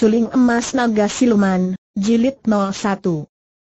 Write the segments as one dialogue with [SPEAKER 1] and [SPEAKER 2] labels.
[SPEAKER 1] Suling Emas Naga Siluman, Jilid 01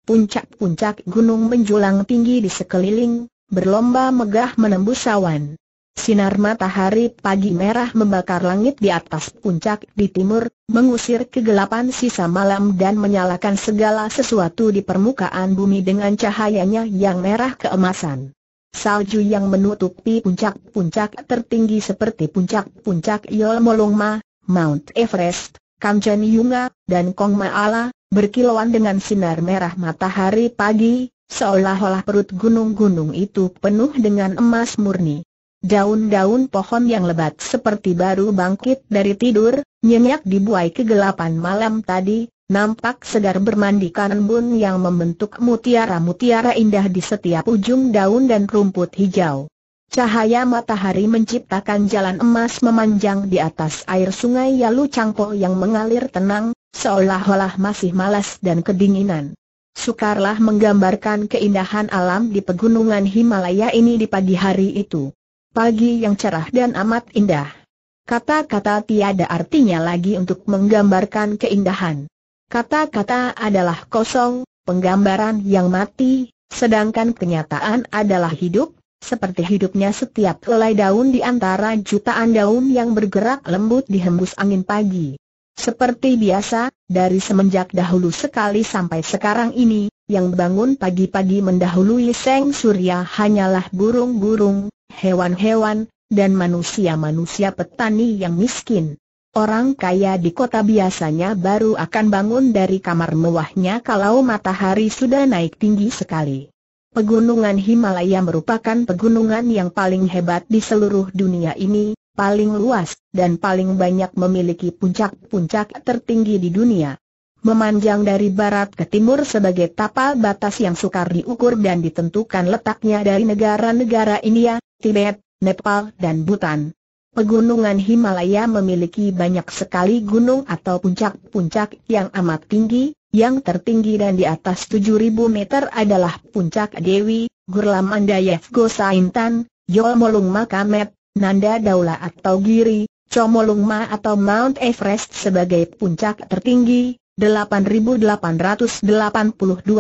[SPEAKER 1] Puncak-puncak gunung menjulang tinggi di sekeliling, berlomba megah menembus awan. Sinar matahari pagi merah membakar langit di atas puncak di timur, mengusir kegelapan sisa malam dan menyalakan segala sesuatu di permukaan bumi dengan cahayanya yang merah keemasan. Salju yang menutupi puncak-puncak tertinggi seperti puncak-puncak Yolmolongma, Mount Everest, Kanchen Yunga, dan Kong Maala, berkilauan dengan sinar merah matahari pagi, seolah-olah perut gunung-gunung itu penuh dengan emas murni. Daun-daun pohon yang lebat seperti baru bangkit dari tidur, nyenyak dibuai kegelapan malam tadi, nampak segar bermandikan embun yang membentuk mutiara-mutiara indah di setiap ujung daun dan rumput hijau. Cahaya matahari menciptakan jalan emas memanjang di atas air sungai Yalu Changpo yang mengalir tenang, seolah-olah masih malas dan kedinginan. Sukarlah menggambarkan keindahan alam di pegunungan Himalaya ini di pagi hari itu. Pagi yang cerah dan amat indah. Kata-kata tiada artinya lagi untuk menggambarkan keindahan. Kata-kata adalah kosong, penggambaran yang mati, sedangkan kenyataan adalah hidup, seperti hidupnya setiap helai daun di antara jutaan daun yang bergerak lembut dihembus angin pagi. Seperti biasa, dari semenjak dahulu sekali sampai sekarang ini, yang bangun pagi-pagi mendahului seng surya hanyalah burung-burung, hewan-hewan, dan manusia-manusia petani yang miskin. Orang kaya di kota biasanya baru akan bangun dari kamar mewahnya kalau matahari sudah naik tinggi sekali. Pegunungan Himalaya merupakan pegunungan yang paling hebat di seluruh dunia ini, paling luas, dan paling banyak memiliki puncak-puncak tertinggi di dunia. Memanjang dari barat ke timur sebagai tapal batas yang sukar diukur dan ditentukan letaknya dari negara-negara India, Tibet, Nepal dan Bhutan. Pegunungan Himalaya memiliki banyak sekali gunung atau puncak-puncak yang amat tinggi, yang tertinggi dan di atas 7.000 meter adalah puncak Dewi, Gurlam Andayev Gosaintan, Yolmolung Makamet, Nanda Daula atau Giri, Comolungma atau Mount Everest sebagai puncak tertinggi, 8.882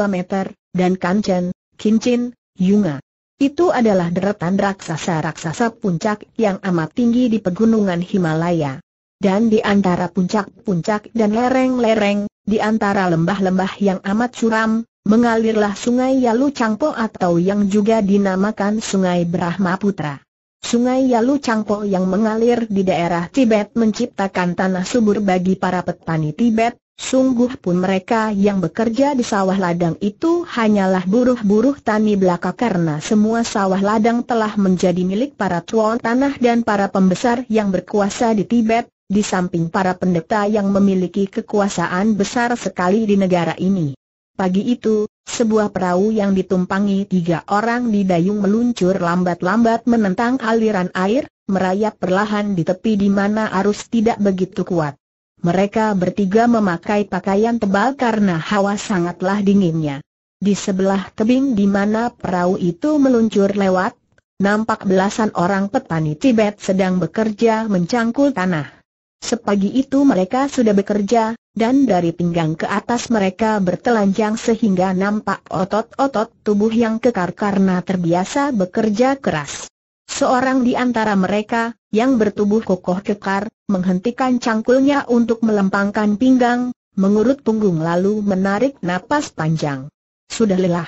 [SPEAKER 1] meter, dan Kanchen, Kincin, Yunga. Itu adalah deretan raksasa-raksasa puncak yang amat tinggi di pegunungan Himalaya. Dan di antara puncak-puncak dan lereng-lereng, di antara lembah-lembah yang amat curam, mengalirlah sungai Yalu Changpo atau yang juga dinamakan Sungai Brahma Putra. Sungai Yalu Changpo yang mengalir di daerah Tibet menciptakan tanah subur bagi para petani Tibet, sungguh pun mereka yang bekerja di sawah ladang itu hanyalah buruh-buruh tani belaka karena semua sawah ladang telah menjadi milik para tuan tanah dan para pembesar yang berkuasa di Tibet, di samping para pendeta yang memiliki kekuasaan besar sekali di negara ini. Pagi itu, sebuah perahu yang ditumpangi tiga orang di dayung meluncur lambat-lambat menentang aliran air, merayap perlahan di tepi di mana arus tidak begitu kuat. Mereka bertiga memakai pakaian tebal karena hawa sangatlah dinginnya. Di sebelah tebing di mana perahu itu meluncur lewat, nampak belasan orang petani Tibet sedang bekerja mencangkul tanah. Sepagi itu mereka sudah bekerja, dan dari pinggang ke atas mereka bertelanjang sehingga nampak otot-otot tubuh yang kekar karena terbiasa bekerja keras. Seorang di antara mereka, yang bertubuh kokoh kekar, menghentikan cangkulnya untuk melempangkan pinggang, mengurut punggung lalu menarik napas panjang. Sudah lelah.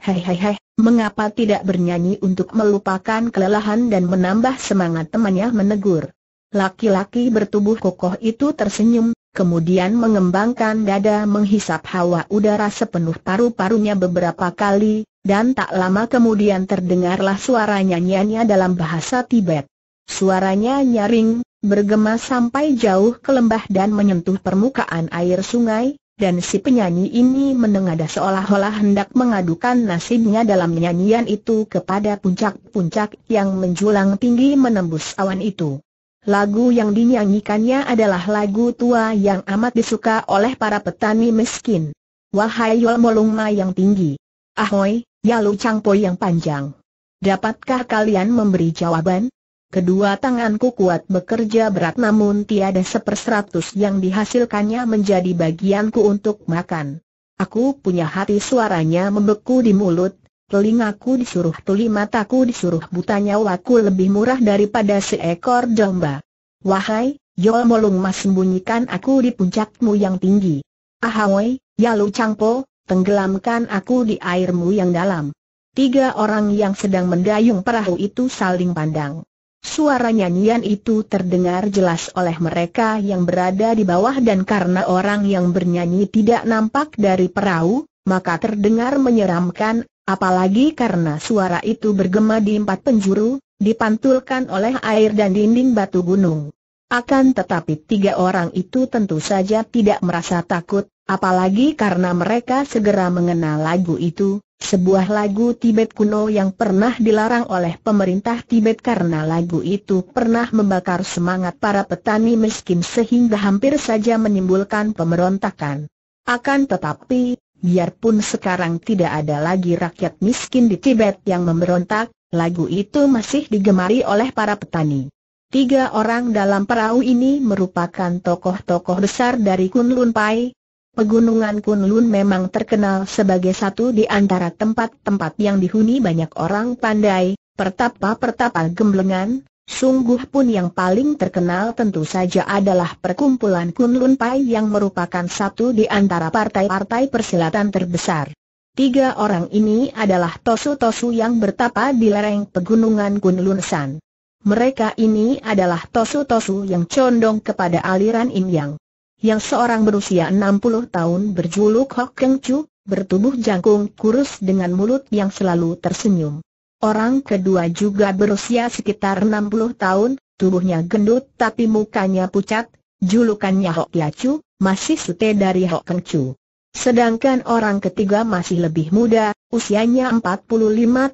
[SPEAKER 1] Hei hei hei, mengapa tidak bernyanyi untuk melupakan kelelahan dan menambah semangat temannya menegur. Laki-laki bertubuh kokoh itu tersenyum, kemudian mengembangkan dada menghisap hawa udara sepenuh paru-parunya beberapa kali, dan tak lama kemudian terdengarlah suara nyanyiannya dalam bahasa Tibet. Suaranya nyaring, bergema sampai jauh ke lembah dan menyentuh permukaan air sungai, dan si penyanyi ini menengada seolah-olah hendak mengadukan nasibnya dalam nyanyian itu kepada puncak-puncak yang menjulang tinggi menembus awan itu. Lagu yang dinyanyikannya adalah lagu tua yang amat disuka oleh para petani miskin. Wahai Yol Molungma yang tinggi. Ahoy, Yalu Changpo yang panjang. Dapatkah kalian memberi jawaban? Kedua tanganku kuat bekerja berat namun tiada seperseratus yang dihasilkannya menjadi bagianku untuk makan. Aku punya hati suaranya membeku di mulut, Telingaku disuruh tuli mataku disuruh butanya waku lebih murah daripada seekor domba. Wahai, Yo Molung Mas sembunyikan aku di puncakmu yang tinggi. Ahawai, ya Lu Changpo, tenggelamkan aku di airmu yang dalam. Tiga orang yang sedang mendayung perahu itu saling pandang. Suara nyanyian itu terdengar jelas oleh mereka yang berada di bawah dan karena orang yang bernyanyi tidak nampak dari perahu, maka terdengar menyeramkan Apalagi karena suara itu bergema di empat penjuru, dipantulkan oleh air dan dinding batu gunung. Akan tetapi tiga orang itu tentu saja tidak merasa takut, apalagi karena mereka segera mengenal lagu itu, sebuah lagu Tibet kuno yang pernah dilarang oleh pemerintah Tibet karena lagu itu pernah membakar semangat para petani miskin sehingga hampir saja menimbulkan pemberontakan. Akan tetapi, biarpun sekarang tidak ada lagi rakyat miskin di Tibet yang memberontak, lagu itu masih digemari oleh para petani. Tiga orang dalam perahu ini merupakan tokoh-tokoh besar dari Kunlun Pai. Pegunungan Kunlun memang terkenal sebagai satu di antara tempat-tempat yang dihuni banyak orang pandai, pertapa-pertapa gemblengan, Sungguh pun yang paling terkenal tentu saja adalah perkumpulan Kunlun Pai yang merupakan satu di antara partai-partai persilatan terbesar. Tiga orang ini adalah tosu-tosu yang bertapa di lereng pegunungan Kunlun San. Mereka ini adalah tosu-tosu yang condong kepada aliran Im Yang. Yang seorang berusia 60 tahun berjuluk Hok Keng Chu, bertubuh jangkung kurus dengan mulut yang selalu tersenyum. Orang kedua juga berusia sekitar 60 tahun, tubuhnya gendut tapi mukanya pucat, julukannya Hok Yacu, masih sute dari Hok Kengcu. Sedangkan orang ketiga masih lebih muda, usianya 45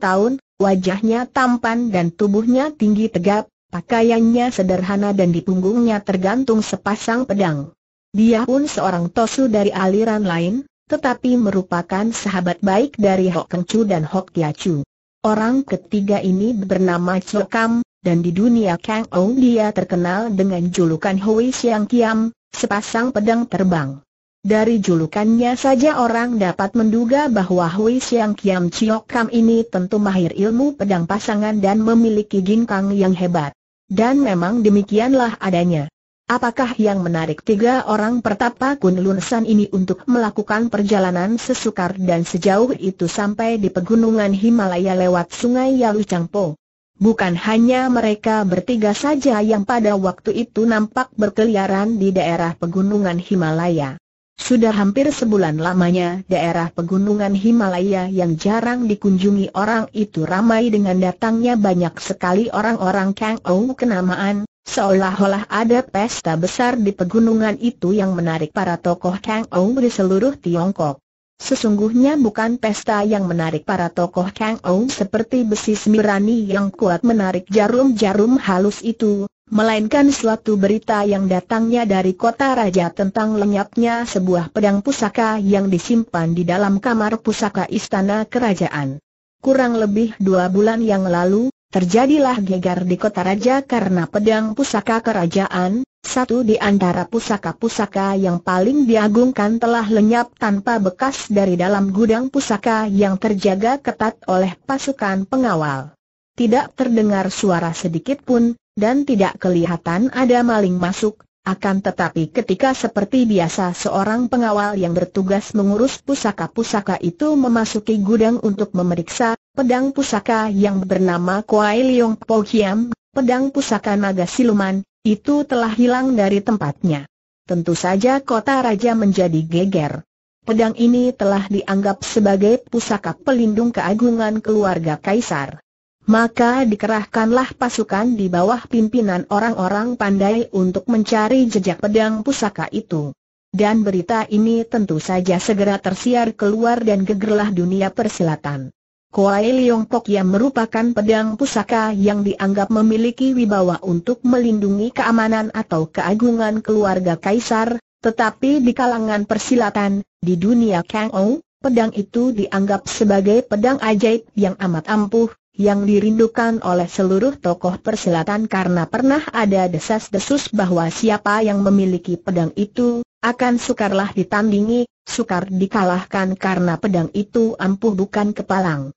[SPEAKER 1] tahun, wajahnya tampan dan tubuhnya tinggi tegap, pakaiannya sederhana dan di punggungnya tergantung sepasang pedang. Dia pun seorang tosu dari aliran lain, tetapi merupakan sahabat baik dari Hok Kengcu dan Hok Yacu. Orang ketiga ini bernama Chokam, dan di dunia Kang Ou dia terkenal dengan julukan Hui Xiang Kiam, sepasang pedang terbang. Dari julukannya saja orang dapat menduga bahwa Hui Xiang Kiam Chokam ini tentu mahir ilmu pedang pasangan dan memiliki ginkang yang hebat. Dan memang demikianlah adanya. Apakah yang menarik tiga orang pertapa Kunlun San ini untuk melakukan perjalanan sesukar dan sejauh itu sampai di pegunungan Himalaya lewat sungai Yalu Changpo? Bukan hanya mereka bertiga saja yang pada waktu itu nampak berkeliaran di daerah pegunungan Himalaya. Sudah hampir sebulan lamanya daerah pegunungan Himalaya yang jarang dikunjungi orang itu ramai dengan datangnya banyak sekali orang-orang Kang Ou kenamaan, Seolah-olah ada pesta besar di pegunungan itu yang menarik para tokoh Kang Ou di seluruh Tiongkok. Sesungguhnya bukan pesta yang menarik para tokoh Kang Ou seperti besi semirani yang kuat menarik jarum-jarum halus itu, melainkan suatu berita yang datangnya dari kota raja tentang lenyapnya sebuah pedang pusaka yang disimpan di dalam kamar pusaka istana kerajaan. Kurang lebih dua bulan yang lalu, Terjadilah gegar di kota raja karena pedang pusaka kerajaan, satu di antara pusaka-pusaka yang paling diagungkan telah lenyap tanpa bekas dari dalam gudang pusaka yang terjaga ketat oleh pasukan pengawal. Tidak terdengar suara sedikit pun, dan tidak kelihatan ada maling masuk, akan tetapi ketika seperti biasa seorang pengawal yang bertugas mengurus pusaka-pusaka itu memasuki gudang untuk memeriksa, pedang pusaka yang bernama Kuai Liong Po Hiam, pedang pusaka naga siluman, itu telah hilang dari tempatnya. Tentu saja kota raja menjadi geger. Pedang ini telah dianggap sebagai pusaka pelindung keagungan keluarga kaisar. Maka dikerahkanlah pasukan di bawah pimpinan orang-orang pandai untuk mencari jejak pedang pusaka itu. Dan berita ini tentu saja segera tersiar keluar dan gegerlah dunia persilatan. Kuai Liong Pok yang merupakan pedang pusaka yang dianggap memiliki wibawa untuk melindungi keamanan atau keagungan keluarga kaisar, tetapi di kalangan persilatan, di dunia Kang Ou, pedang itu dianggap sebagai pedang ajaib yang amat ampuh, yang dirindukan oleh seluruh tokoh persilatan karena pernah ada desas-desus bahwa siapa yang memiliki pedang itu, akan sukarlah ditandingi, sukar dikalahkan karena pedang itu ampuh bukan kepalang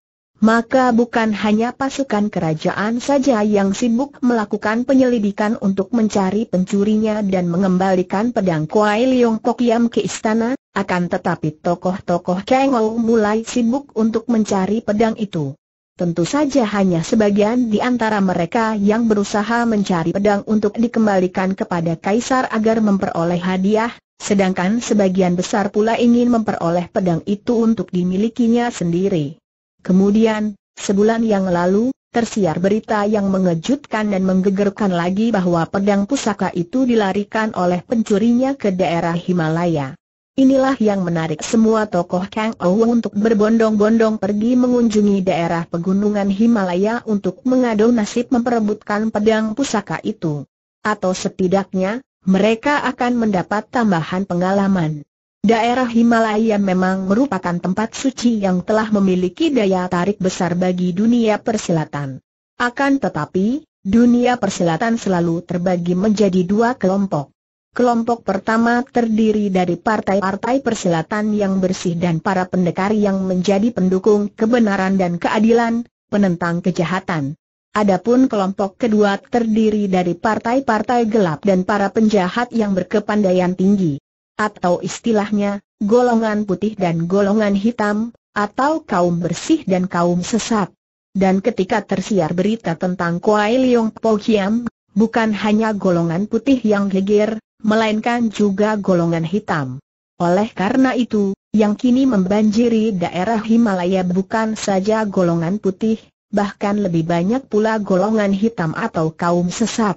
[SPEAKER 1] maka bukan hanya pasukan kerajaan saja yang sibuk melakukan penyelidikan untuk mencari pencurinya dan mengembalikan pedang Kuai Liung Kok Yam ke istana, akan tetapi tokoh-tokoh Ou mulai sibuk untuk mencari pedang itu. Tentu saja hanya sebagian di antara mereka yang berusaha mencari pedang untuk dikembalikan kepada Kaisar agar memperoleh hadiah, sedangkan sebagian besar pula ingin memperoleh pedang itu untuk dimilikinya sendiri. Kemudian, sebulan yang lalu, tersiar berita yang mengejutkan dan menggegerkan lagi bahwa pedang pusaka itu dilarikan oleh pencurinya ke daerah Himalaya. Inilah yang menarik semua tokoh Kang Ou untuk berbondong-bondong pergi mengunjungi daerah pegunungan Himalaya untuk mengadu nasib memperebutkan pedang pusaka itu. Atau setidaknya, mereka akan mendapat tambahan pengalaman. Daerah Himalaya memang merupakan tempat suci yang telah memiliki daya tarik besar bagi dunia persilatan. Akan tetapi, dunia persilatan selalu terbagi menjadi dua kelompok. Kelompok pertama terdiri dari partai-partai persilatan yang bersih dan para pendekar yang menjadi pendukung kebenaran dan keadilan, penentang kejahatan. Adapun kelompok kedua terdiri dari partai-partai gelap dan para penjahat yang berkepandaian tinggi atau istilahnya, golongan putih dan golongan hitam, atau kaum bersih dan kaum sesat. Dan ketika tersiar berita tentang Kuai Leong Po Hiam, bukan hanya golongan putih yang geger, melainkan juga golongan hitam. Oleh karena itu, yang kini membanjiri daerah Himalaya bukan saja golongan putih, bahkan lebih banyak pula golongan hitam atau kaum sesat.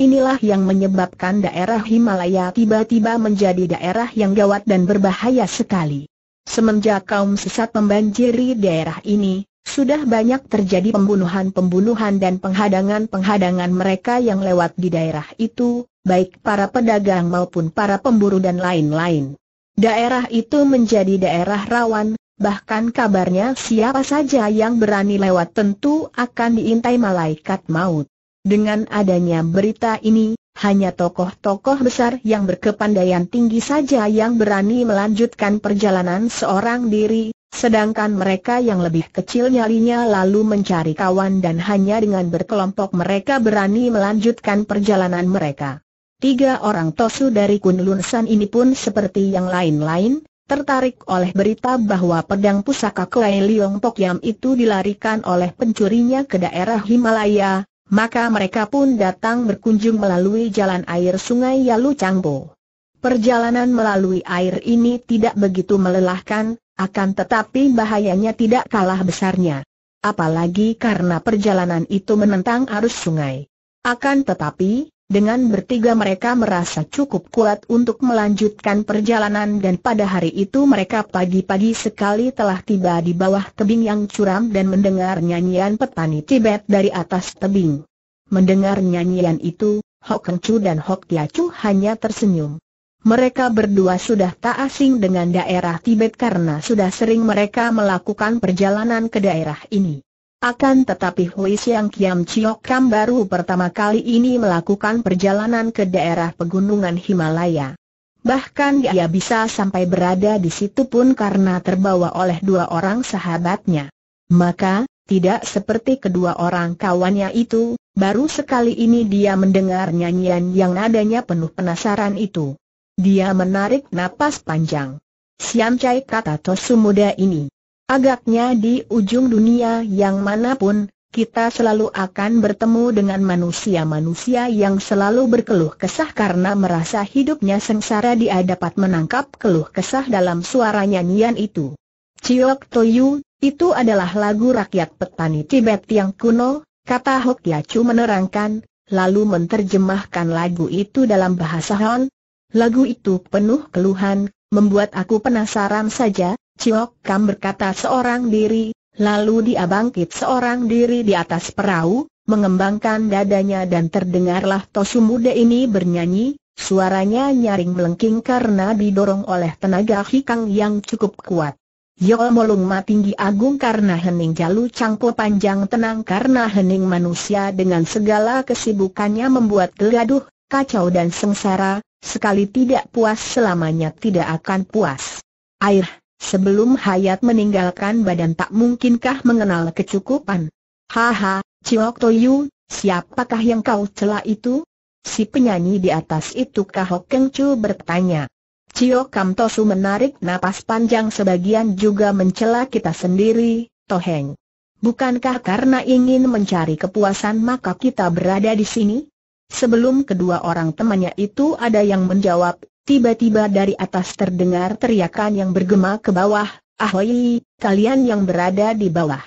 [SPEAKER 1] Inilah yang menyebabkan daerah Himalaya tiba-tiba menjadi daerah yang gawat dan berbahaya sekali. Semenjak kaum sesat membanjiri daerah ini, sudah banyak terjadi pembunuhan-pembunuhan dan penghadangan-penghadangan mereka yang lewat di daerah itu, baik para pedagang maupun para pemburu dan lain-lain. Daerah itu menjadi daerah rawan, bahkan kabarnya siapa saja yang berani lewat tentu akan diintai malaikat maut. Dengan adanya berita ini, hanya tokoh-tokoh besar yang berkepandaian tinggi saja yang berani melanjutkan perjalanan seorang diri, sedangkan mereka yang lebih kecil nyalinya lalu mencari kawan dan hanya dengan berkelompok mereka berani melanjutkan perjalanan mereka. Tiga orang tosu dari Kunlun San ini pun seperti yang lain-lain, tertarik oleh berita bahwa pedang pusaka Kuei Liong Pok itu dilarikan oleh pencurinya ke daerah Himalaya, maka mereka pun datang berkunjung melalui jalan air sungai Yalu Changbo. Perjalanan melalui air ini tidak begitu melelahkan, akan tetapi bahayanya tidak kalah besarnya. Apalagi karena perjalanan itu menentang arus sungai. Akan tetapi, dengan bertiga mereka merasa cukup kuat untuk melanjutkan perjalanan dan pada hari itu mereka pagi-pagi sekali telah tiba di bawah tebing yang curam dan mendengar nyanyian petani Tibet dari atas tebing. Mendengar nyanyian itu, Hok Keng Chu dan Hok Tia Chu hanya tersenyum. Mereka berdua sudah tak asing dengan daerah Tibet karena sudah sering mereka melakukan perjalanan ke daerah ini. Akan tetapi Hui Siang Kiam Chiok Kam baru pertama kali ini melakukan perjalanan ke daerah pegunungan Himalaya. Bahkan ia bisa sampai berada di situ pun karena terbawa oleh dua orang sahabatnya. Maka, tidak seperti kedua orang kawannya itu, baru sekali ini dia mendengar nyanyian yang nadanya penuh penasaran itu. Dia menarik napas panjang. Siam Chai kata Tosu muda ini. Agaknya di ujung dunia yang manapun, kita selalu akan bertemu dengan manusia-manusia yang selalu berkeluh kesah karena merasa hidupnya sengsara dia dapat menangkap keluh kesah dalam suara nyanyian itu. Ciok Toyu, itu adalah lagu rakyat petani Tibet yang kuno, kata Hok Yacu menerangkan, lalu menerjemahkan lagu itu dalam bahasa Han. Lagu itu penuh keluhan, membuat aku penasaran saja, Ciok Kam berkata seorang diri, lalu dia bangkit seorang diri di atas perahu, mengembangkan dadanya dan terdengarlah Tosu muda ini bernyanyi, suaranya nyaring melengking karena didorong oleh tenaga hikang yang cukup kuat. Yo Molung Ma tinggi agung karena hening jalu cangko panjang tenang karena hening manusia dengan segala kesibukannya membuat geladuh, kacau dan sengsara, sekali tidak puas selamanya tidak akan puas. Air Sebelum Hayat meninggalkan badan tak mungkinkah mengenal kecukupan? Haha, Ciok Toyu, siapakah yang kau cela itu? Si penyanyi di atas itu Kah Hok Keng Chu bertanya. Cio Kam Tosu menarik napas panjang sebagian juga mencela kita sendiri, Toheng. Bukankah karena ingin mencari kepuasan maka kita berada di sini? Sebelum kedua orang temannya itu ada yang menjawab, Tiba-tiba dari atas terdengar teriakan yang bergema ke bawah, Ahoy, kalian yang berada di bawah.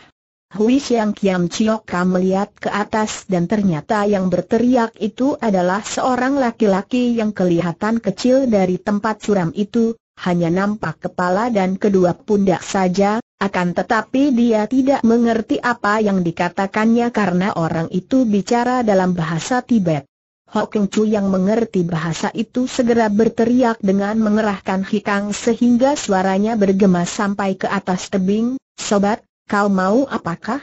[SPEAKER 1] Hui Siang Kiam Chioka melihat ke atas dan ternyata yang berteriak itu adalah seorang laki-laki yang kelihatan kecil dari tempat suram itu, hanya nampak kepala dan kedua pundak saja, akan tetapi dia tidak mengerti apa yang dikatakannya karena orang itu bicara dalam bahasa Tibet. Hokeng Chu yang mengerti bahasa itu segera berteriak dengan mengerahkan hikang sehingga suaranya bergema sampai ke atas tebing, Sobat, kau mau apakah?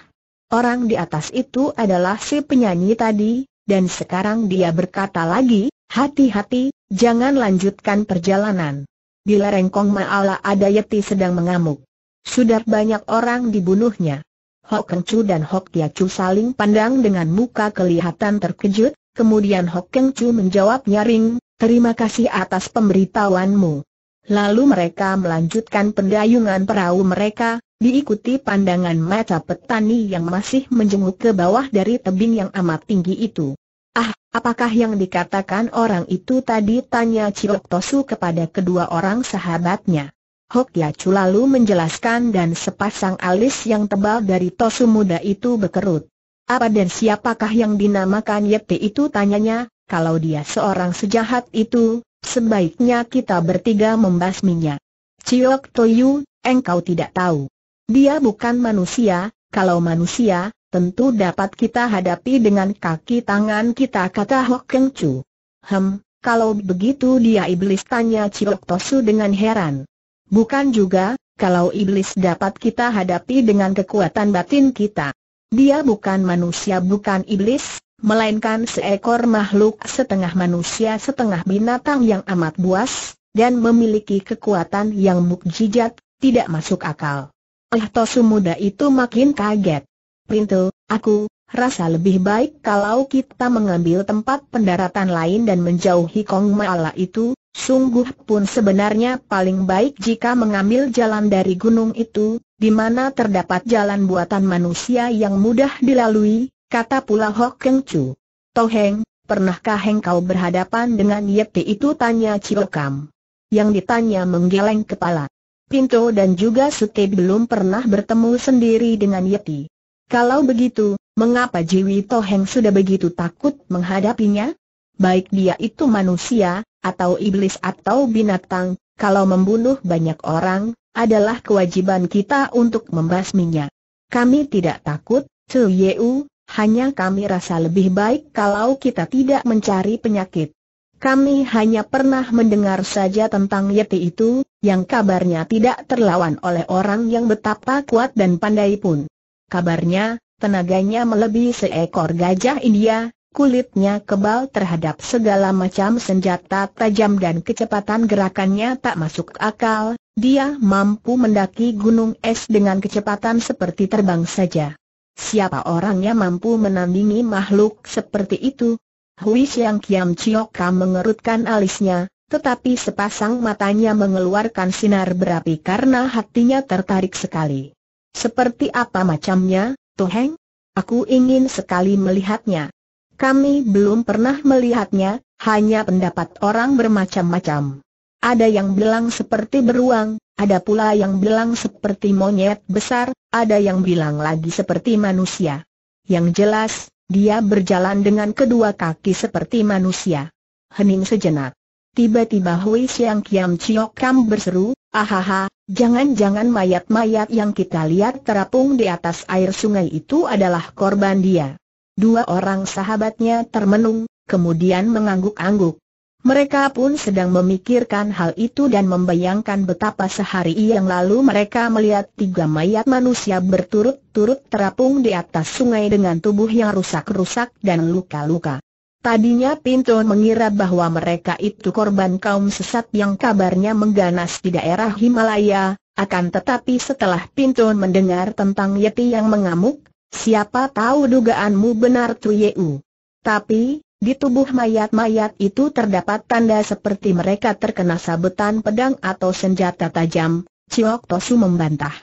[SPEAKER 1] Orang di atas itu adalah si penyanyi tadi, dan sekarang dia berkata lagi, hati-hati, jangan lanjutkan perjalanan. Di lereng Kong Maala ada Yeti sedang mengamuk. Sudah banyak orang dibunuhnya. Hok Keng Chu dan Hok Kia Chu saling pandang dengan muka kelihatan terkejut, Kemudian Hok Keng Chu menjawab nyaring, terima kasih atas pemberitahuanmu. Lalu mereka melanjutkan pendayungan perahu mereka, diikuti pandangan mata petani yang masih menjenguk ke bawah dari tebing yang amat tinggi itu. Ah, apakah yang dikatakan orang itu tadi tanya Ciok Tosu kepada kedua orang sahabatnya. Hok ya Chu lalu menjelaskan dan sepasang alis yang tebal dari Tosu muda itu berkerut. Apa dan siapakah yang dinamakan Yeti itu tanyanya, kalau dia seorang sejahat itu, sebaiknya kita bertiga membasminya. Ciok Toyu, engkau tidak tahu. Dia bukan manusia, kalau manusia, tentu dapat kita hadapi dengan kaki tangan kita kata Hok Keng Chu. Hem, kalau begitu dia iblis tanya Ciok Tosu dengan heran. Bukan juga, kalau iblis dapat kita hadapi dengan kekuatan batin kita. Dia bukan manusia bukan iblis, melainkan seekor makhluk setengah manusia setengah binatang yang amat buas, dan memiliki kekuatan yang mukjizat, tidak masuk akal. Eh Tosu muda itu makin kaget. Printo, aku, rasa lebih baik kalau kita mengambil tempat pendaratan lain dan menjauhi Kong Maala itu, sungguh pun sebenarnya paling baik jika mengambil jalan dari gunung itu, di mana terdapat jalan buatan manusia yang mudah dilalui, kata pula Hok Keng Chu. Toheng, pernahkah engkau berhadapan dengan Yeti itu tanya Ciokam. Yang ditanya menggeleng kepala. Pinto dan juga Suti belum pernah bertemu sendiri dengan Yeti. Kalau begitu, mengapa Jiwi Toheng sudah begitu takut menghadapinya? Baik dia itu manusia, atau iblis atau binatang, kalau membunuh banyak orang, adalah kewajiban kita untuk membasminya. Kami tidak takut, Su Yeu, hanya kami rasa lebih baik kalau kita tidak mencari penyakit. Kami hanya pernah mendengar saja tentang Yeti itu, yang kabarnya tidak terlawan oleh orang yang betapa kuat dan pandai pun. Kabarnya, tenaganya melebihi seekor gajah India, Kulitnya kebal terhadap segala macam senjata tajam dan kecepatan gerakannya tak masuk akal, dia mampu mendaki gunung es dengan kecepatan seperti terbang saja. Siapa orangnya mampu menandingi makhluk seperti itu? Hui Xiang Kiam Chioka mengerutkan alisnya, tetapi sepasang matanya mengeluarkan sinar berapi karena hatinya tertarik sekali. Seperti apa macamnya, Toheng? Aku ingin sekali melihatnya. Kami belum pernah melihatnya, hanya pendapat orang bermacam-macam. Ada yang bilang seperti beruang, ada pula yang bilang seperti monyet besar, ada yang bilang lagi seperti manusia. Yang jelas, dia berjalan dengan kedua kaki seperti manusia. Hening sejenak. Tiba-tiba Hui Siang Kiam Chiok Kam berseru, ahaha, jangan-jangan mayat-mayat yang kita lihat terapung di atas air sungai itu adalah korban dia. Dua orang sahabatnya termenung, kemudian mengangguk-angguk. Mereka pun sedang memikirkan hal itu dan membayangkan betapa sehari yang lalu mereka melihat tiga mayat manusia berturut-turut terapung di atas sungai dengan tubuh yang rusak-rusak dan luka-luka. Tadinya Pinto mengira bahwa mereka itu korban kaum sesat yang kabarnya mengganas di daerah Himalaya, akan tetapi setelah Pinto mendengar tentang Yeti yang mengamuk, Siapa tahu dugaanmu benar Tuyeu. Tapi, di tubuh mayat-mayat itu terdapat tanda seperti mereka terkena sabetan pedang atau senjata tajam, Ciok Tosu membantah.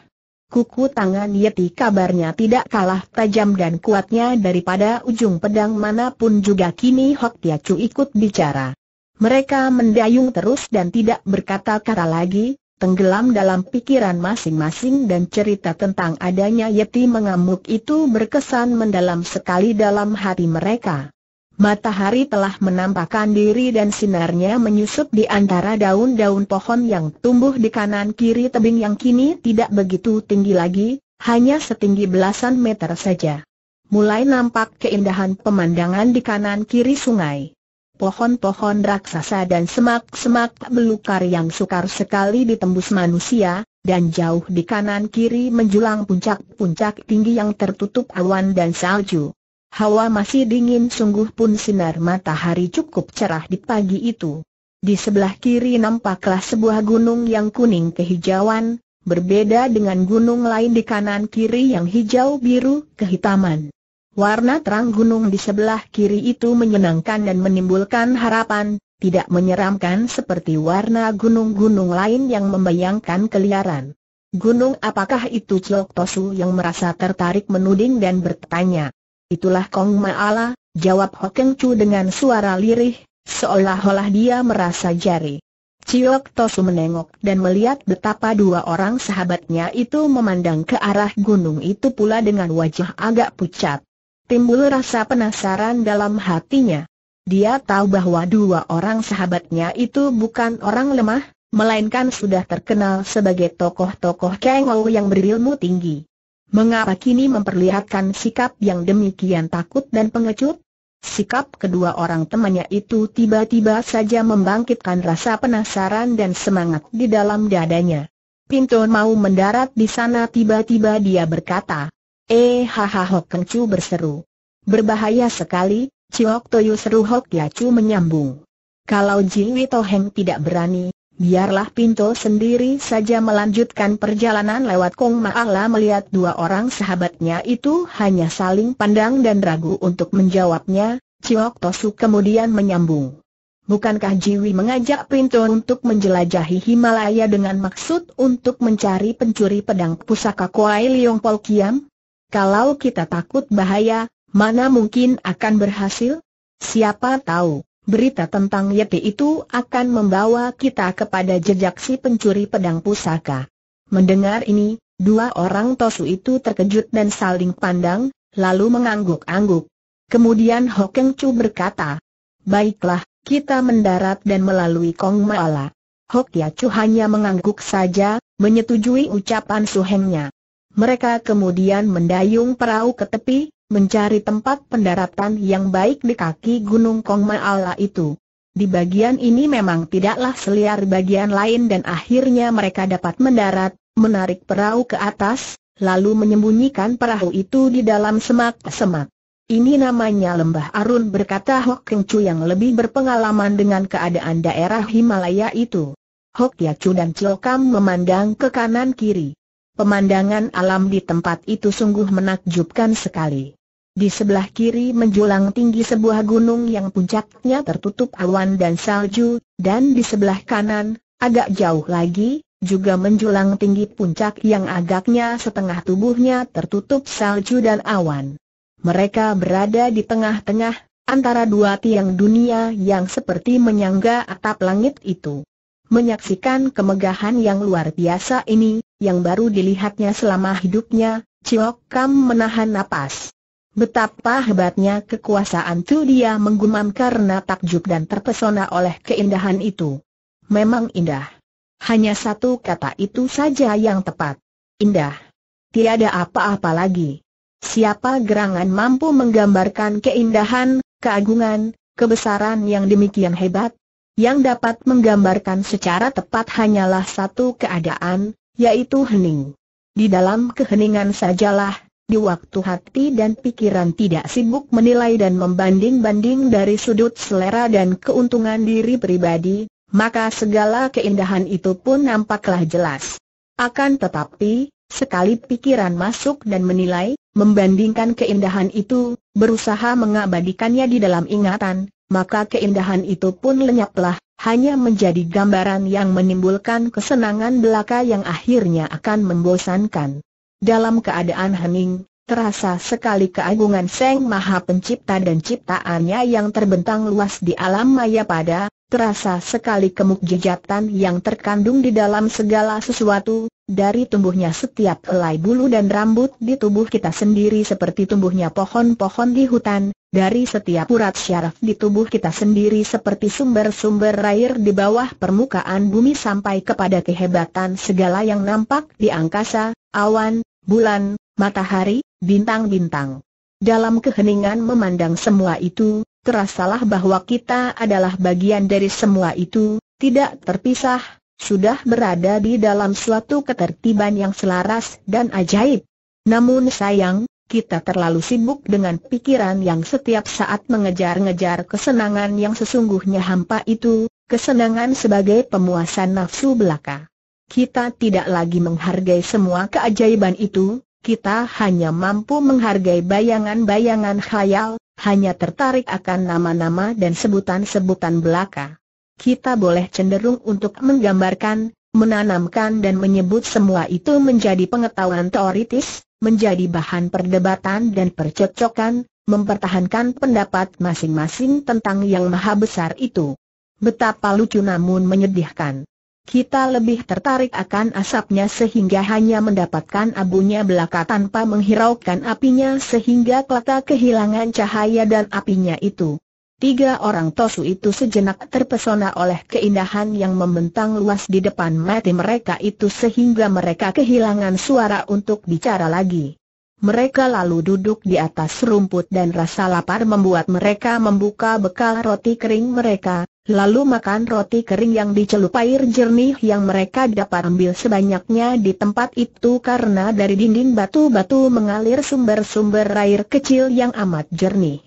[SPEAKER 1] Kuku tangan Yeti kabarnya tidak kalah tajam dan kuatnya daripada ujung pedang manapun juga kini Hok Chu ikut bicara. Mereka mendayung terus dan tidak berkata-kata lagi, tenggelam dalam pikiran masing-masing dan cerita tentang adanya Yeti mengamuk itu berkesan mendalam sekali dalam hati mereka. Matahari telah menampakkan diri dan sinarnya menyusup di antara daun-daun pohon yang tumbuh di kanan kiri tebing yang kini tidak begitu tinggi lagi, hanya setinggi belasan meter saja. Mulai nampak keindahan pemandangan di kanan kiri sungai pohon-pohon raksasa dan semak-semak belukar yang sukar sekali ditembus manusia, dan jauh di kanan-kiri menjulang puncak-puncak tinggi yang tertutup awan dan salju. Hawa masih dingin sungguh pun sinar matahari cukup cerah di pagi itu. Di sebelah kiri nampaklah sebuah gunung yang kuning kehijauan, berbeda dengan gunung lain di kanan kiri yang hijau biru kehitaman. Warna terang gunung di sebelah kiri itu menyenangkan dan menimbulkan harapan, tidak menyeramkan seperti warna gunung-gunung lain yang membayangkan keliaran. Gunung apakah itu Cok Tosu yang merasa tertarik menuding dan bertanya. Itulah Kong Maala, jawab Hokeng Chu dengan suara lirih, seolah-olah dia merasa jari. Ciok Tosu menengok dan melihat betapa dua orang sahabatnya itu memandang ke arah gunung itu pula dengan wajah agak pucat timbul rasa penasaran dalam hatinya. Dia tahu bahwa dua orang sahabatnya itu bukan orang lemah, melainkan sudah terkenal sebagai tokoh-tokoh Kengou yang berilmu tinggi. Mengapa kini memperlihatkan sikap yang demikian takut dan pengecut? Sikap kedua orang temannya itu tiba-tiba saja membangkitkan rasa penasaran dan semangat di dalam dadanya. Pinto mau mendarat di sana tiba-tiba dia berkata, Eh hahaha Hok Chu berseru. Berbahaya sekali, Ciok Toyo seru Hok Yacu menyambung. Kalau Jin Wito Heng tidak berani, biarlah Pinto sendiri saja melanjutkan perjalanan lewat Kong Maala melihat dua orang sahabatnya itu hanya saling pandang dan ragu untuk menjawabnya, Ciok Tosu kemudian menyambung. Bukankah Jiwi mengajak Pinto untuk menjelajahi Himalaya dengan maksud untuk mencari pencuri pedang pusaka Kuai Liong Pol Kiam? Kalau kita takut bahaya, mana mungkin akan berhasil? Siapa tahu, berita tentang Yeti itu akan membawa kita kepada jejak si pencuri pedang pusaka. Mendengar ini, dua orang Tosu itu terkejut dan saling pandang, lalu mengangguk-angguk. Kemudian Hokeng Chu berkata, Baiklah, kita mendarat dan melalui Kong Maala. Hok Ya Chu hanya mengangguk saja, menyetujui ucapan suhengnya. Mereka kemudian mendayung perahu ke tepi, mencari tempat pendaratan yang baik di kaki Gunung Kong Kongmaala itu. Di bagian ini memang tidaklah seliar bagian lain dan akhirnya mereka dapat mendarat, menarik perahu ke atas, lalu menyembunyikan perahu itu di dalam semak-semak. Ini namanya Lembah Arun berkata Hok Keng Chu yang lebih berpengalaman dengan keadaan daerah Himalaya itu. Hok Ya Chu dan Chokam memandang ke kanan kiri. Pemandangan alam di tempat itu sungguh menakjubkan sekali. Di sebelah kiri menjulang tinggi sebuah gunung yang puncaknya tertutup awan dan salju, dan di sebelah kanan, agak jauh lagi, juga menjulang tinggi puncak yang agaknya setengah tubuhnya tertutup salju dan awan. Mereka berada di tengah-tengah, antara dua tiang dunia yang seperti menyangga atap langit itu. Menyaksikan kemegahan yang luar biasa ini, yang baru dilihatnya selama hidupnya, Ciok Kam menahan napas. Betapa hebatnya kekuasaan itu dia menggumam karena takjub dan terpesona oleh keindahan itu. Memang indah. Hanya satu kata itu saja yang tepat. Indah. Tiada apa-apa lagi. Siapa gerangan mampu menggambarkan keindahan, keagungan, kebesaran yang demikian hebat, yang dapat menggambarkan secara tepat hanyalah satu keadaan, yaitu hening. Di dalam keheningan sajalah, di waktu hati dan pikiran tidak sibuk menilai dan membanding-banding dari sudut selera dan keuntungan diri pribadi, maka segala keindahan itu pun nampaklah jelas. Akan tetapi, sekali pikiran masuk dan menilai, membandingkan keindahan itu, berusaha mengabadikannya di dalam ingatan, maka keindahan itu pun lenyaplah, hanya menjadi gambaran yang menimbulkan kesenangan belaka yang akhirnya akan membosankan. Dalam keadaan hening, Terasa sekali keagungan Seng Maha Pencipta dan ciptaannya yang terbentang luas di alam maya pada, terasa sekali kemukjizatan yang terkandung di dalam segala sesuatu, dari tumbuhnya setiap helai bulu dan rambut di tubuh kita sendiri seperti tumbuhnya pohon-pohon di hutan, dari setiap urat syaraf di tubuh kita sendiri seperti sumber-sumber air di bawah permukaan bumi sampai kepada kehebatan segala yang nampak di angkasa, awan, bulan, matahari, bintang-bintang. Dalam keheningan memandang semua itu, terasalah bahwa kita adalah bagian dari semua itu, tidak terpisah, sudah berada di dalam suatu ketertiban yang selaras dan ajaib. Namun sayang, kita terlalu sibuk dengan pikiran yang setiap saat mengejar-ngejar kesenangan yang sesungguhnya hampa itu, kesenangan sebagai pemuasan nafsu belaka. Kita tidak lagi menghargai semua keajaiban itu, kita hanya mampu menghargai bayangan-bayangan khayal, hanya tertarik akan nama-nama dan sebutan-sebutan belaka kita boleh cenderung untuk menggambarkan, menanamkan dan menyebut semua itu menjadi pengetahuan teoritis, menjadi bahan perdebatan dan percocokan, mempertahankan pendapat masing-masing tentang yang maha besar itu. Betapa lucu namun menyedihkan. Kita lebih tertarik akan asapnya sehingga hanya mendapatkan abunya belaka tanpa menghiraukan apinya sehingga kelata kehilangan cahaya dan apinya itu. Tiga orang Tosu itu sejenak terpesona oleh keindahan yang membentang luas di depan mata mereka itu sehingga mereka kehilangan suara untuk bicara lagi. Mereka lalu duduk di atas rumput dan rasa lapar membuat mereka membuka bekal roti kering mereka, lalu makan roti kering yang dicelup air jernih yang mereka dapat ambil sebanyaknya di tempat itu karena dari dinding batu-batu mengalir sumber-sumber air kecil yang amat jernih.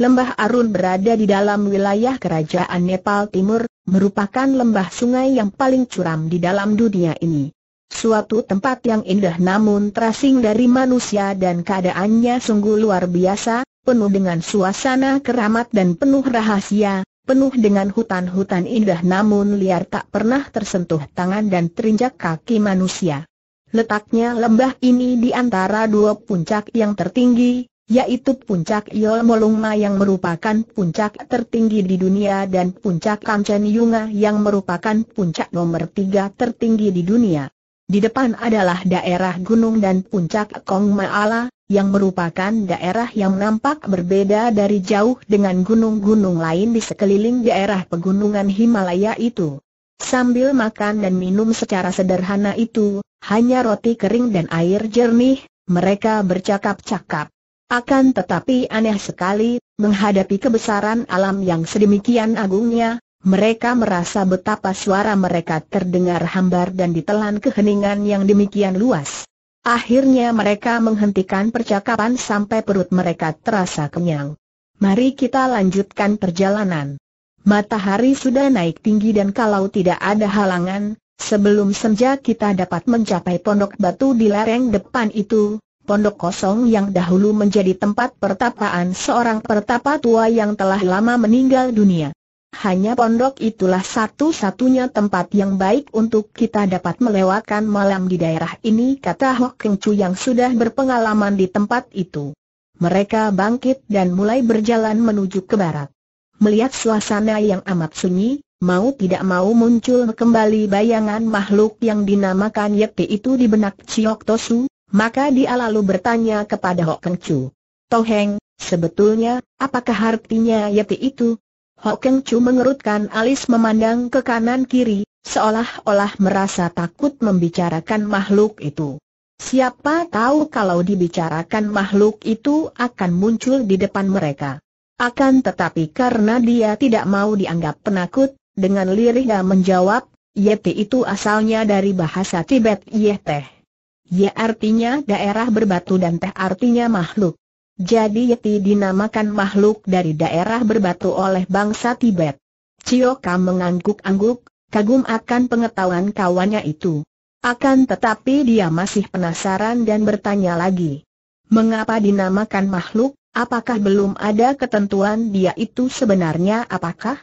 [SPEAKER 1] Lembah Arun berada di dalam wilayah kerajaan Nepal Timur, merupakan lembah sungai yang paling curam di dalam dunia ini. Suatu tempat yang indah namun terasing dari manusia dan keadaannya sungguh luar biasa, penuh dengan suasana keramat dan penuh rahasia, penuh dengan hutan-hutan indah namun liar tak pernah tersentuh tangan dan terinjak kaki manusia. Letaknya lembah ini di antara dua puncak yang tertinggi, yaitu puncak Yol Molungma yang merupakan puncak tertinggi di dunia dan puncak Kamchen Yunga yang merupakan puncak nomor tiga tertinggi di dunia. Di depan adalah daerah gunung dan puncak Kong Maala, yang merupakan daerah yang nampak berbeda dari jauh dengan gunung-gunung lain di sekeliling daerah pegunungan Himalaya itu. Sambil makan dan minum secara sederhana itu, hanya roti kering dan air jernih, mereka bercakap-cakap. Akan tetapi aneh sekali, menghadapi kebesaran alam yang sedemikian agungnya, mereka merasa betapa suara mereka terdengar hambar dan ditelan keheningan yang demikian luas. Akhirnya mereka menghentikan percakapan sampai perut mereka terasa kenyang. Mari kita lanjutkan perjalanan. Matahari sudah naik tinggi dan kalau tidak ada halangan, sebelum senja kita dapat mencapai pondok batu di lereng depan itu, Pondok kosong yang dahulu menjadi tempat pertapaan seorang pertapa tua yang telah lama meninggal dunia. Hanya pondok itulah satu-satunya tempat yang baik untuk kita dapat melewatkan malam di daerah ini kata Hok Keng Chu yang sudah berpengalaman di tempat itu. Mereka bangkit dan mulai berjalan menuju ke barat. Melihat suasana yang amat sunyi, mau tidak mau muncul kembali bayangan makhluk yang dinamakan Yeti itu di benak Chiok Tosu, maka dia lalu bertanya kepada Hok Keng Chu. Toheng, sebetulnya, apakah artinya Yeti itu? Hok Keng Chu mengerutkan alis memandang ke kanan kiri, seolah-olah merasa takut membicarakan makhluk itu. Siapa tahu kalau dibicarakan makhluk itu akan muncul di depan mereka. Akan tetapi karena dia tidak mau dianggap penakut, dengan lirihnya menjawab, Yeti itu asalnya dari bahasa Tibet Yeteh. Ya artinya daerah berbatu dan teh artinya makhluk. Jadi Yeti dinamakan makhluk dari daerah berbatu oleh bangsa Tibet. Cioka mengangguk-angguk, kagum akan pengetahuan kawannya itu. Akan tetapi dia masih penasaran dan bertanya lagi. Mengapa dinamakan makhluk? Apakah belum ada ketentuan dia itu sebenarnya apakah?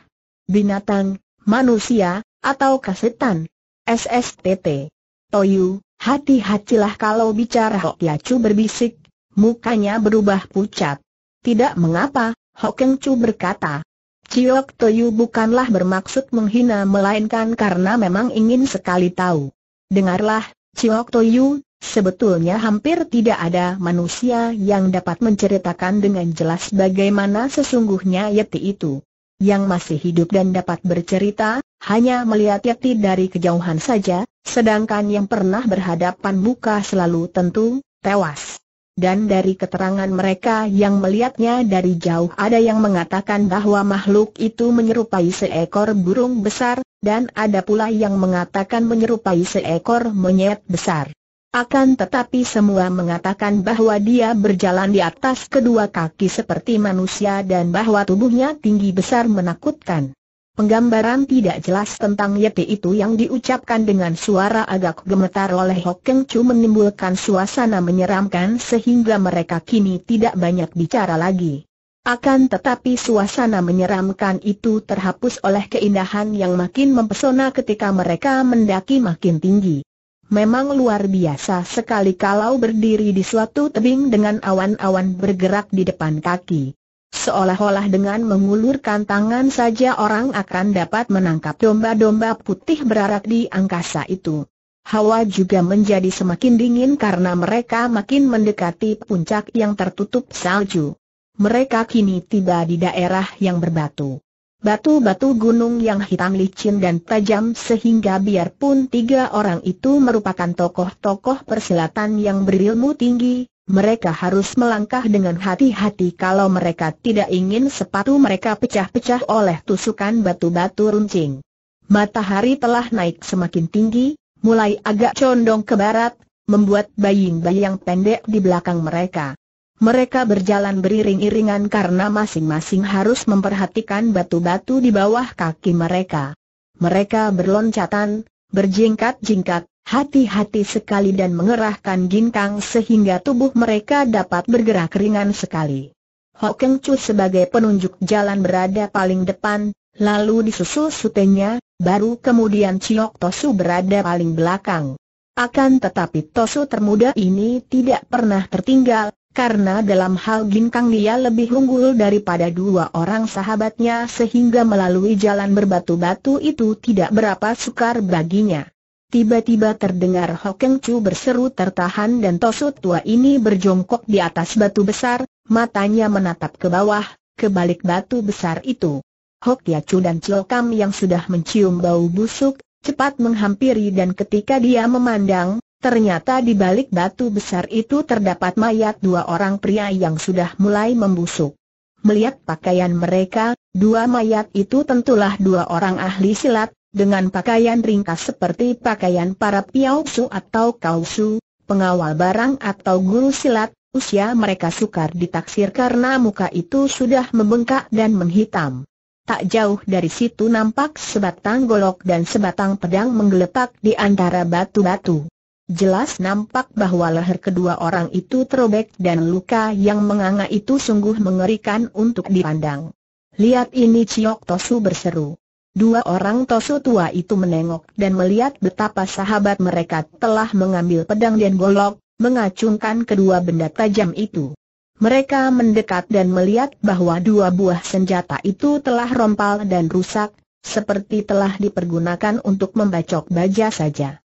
[SPEAKER 1] Binatang, manusia, atau kasetan? SSTT. Toyu, Hati-hatilah kalau bicara Hok Yacu berbisik, mukanya berubah pucat. Tidak mengapa, Hok Chu berkata. Ciok Toyu bukanlah bermaksud menghina melainkan karena memang ingin sekali tahu. Dengarlah, Ciok Toyu, Sebetulnya hampir tidak ada manusia yang dapat menceritakan dengan jelas bagaimana sesungguhnya Yeti itu yang masih hidup dan dapat bercerita, hanya melihat dari kejauhan saja, sedangkan yang pernah berhadapan muka selalu tentu tewas. Dan dari keterangan mereka yang melihatnya dari jauh ada yang mengatakan bahwa makhluk itu menyerupai seekor burung besar, dan ada pula yang mengatakan menyerupai seekor monyet besar. Akan tetapi semua mengatakan bahwa dia berjalan di atas kedua kaki seperti manusia dan bahwa tubuhnya tinggi besar menakutkan. Penggambaran tidak jelas tentang Yeti itu yang diucapkan dengan suara agak gemetar oleh Keng Chu menimbulkan suasana menyeramkan sehingga mereka kini tidak banyak bicara lagi. Akan tetapi suasana menyeramkan itu terhapus oleh keindahan yang makin mempesona ketika mereka mendaki makin tinggi. Memang luar biasa sekali kalau berdiri di suatu tebing dengan awan-awan bergerak di depan kaki. Seolah-olah dengan mengulurkan tangan saja orang akan dapat menangkap domba-domba putih berarak di angkasa itu. Hawa juga menjadi semakin dingin karena mereka makin mendekati puncak yang tertutup salju. Mereka kini tiba di daerah yang berbatu. Batu-batu gunung yang hitam licin dan tajam sehingga biarpun tiga orang itu merupakan tokoh-tokoh persilatan yang berilmu tinggi, mereka harus melangkah dengan hati-hati kalau mereka tidak ingin sepatu mereka pecah-pecah oleh tusukan batu-batu runcing. Matahari telah naik semakin tinggi, mulai agak condong ke barat, membuat bayang-bayang pendek di belakang mereka. Mereka berjalan beriring-iringan karena masing-masing harus memperhatikan batu-batu di bawah kaki mereka. Mereka berloncatan, berjingkat-jingkat, hati-hati sekali dan mengerahkan ginkang sehingga tubuh mereka dapat bergerak ringan sekali. Hokeng Chu sebagai penunjuk jalan berada paling depan, lalu disusul sutenya, baru kemudian Chiok Tosu berada paling belakang. Akan tetapi Tosu termuda ini tidak pernah tertinggal, karena dalam hal ginkang dia lebih unggul daripada dua orang sahabatnya sehingga melalui jalan berbatu-batu itu tidak berapa sukar baginya. Tiba-tiba terdengar Hokeng Chu berseru tertahan dan tosut tua ini berjongkok di atas batu besar, matanya menatap ke bawah, ke balik batu besar itu. Hok Ya Chu dan Kam yang sudah mencium bau busuk, cepat menghampiri dan ketika dia memandang, Ternyata di balik batu besar itu terdapat mayat dua orang pria yang sudah mulai membusuk. Melihat pakaian mereka, dua mayat itu tentulah dua orang ahli silat, dengan pakaian ringkas seperti pakaian para piausu atau kausu, pengawal barang atau guru silat, usia mereka sukar ditaksir karena muka itu sudah membengkak dan menghitam. Tak jauh dari situ nampak sebatang golok dan sebatang pedang menggeletak di antara batu-batu. Jelas nampak bahwa leher kedua orang itu terobek dan luka yang menganga itu sungguh mengerikan untuk dipandang. Lihat ini Ciok Tosu berseru. Dua orang Tosu tua itu menengok dan melihat betapa sahabat mereka telah mengambil pedang dan golok, mengacungkan kedua benda tajam itu. Mereka mendekat dan melihat bahwa dua buah senjata itu telah rompal dan rusak, seperti telah dipergunakan untuk membacok baja saja.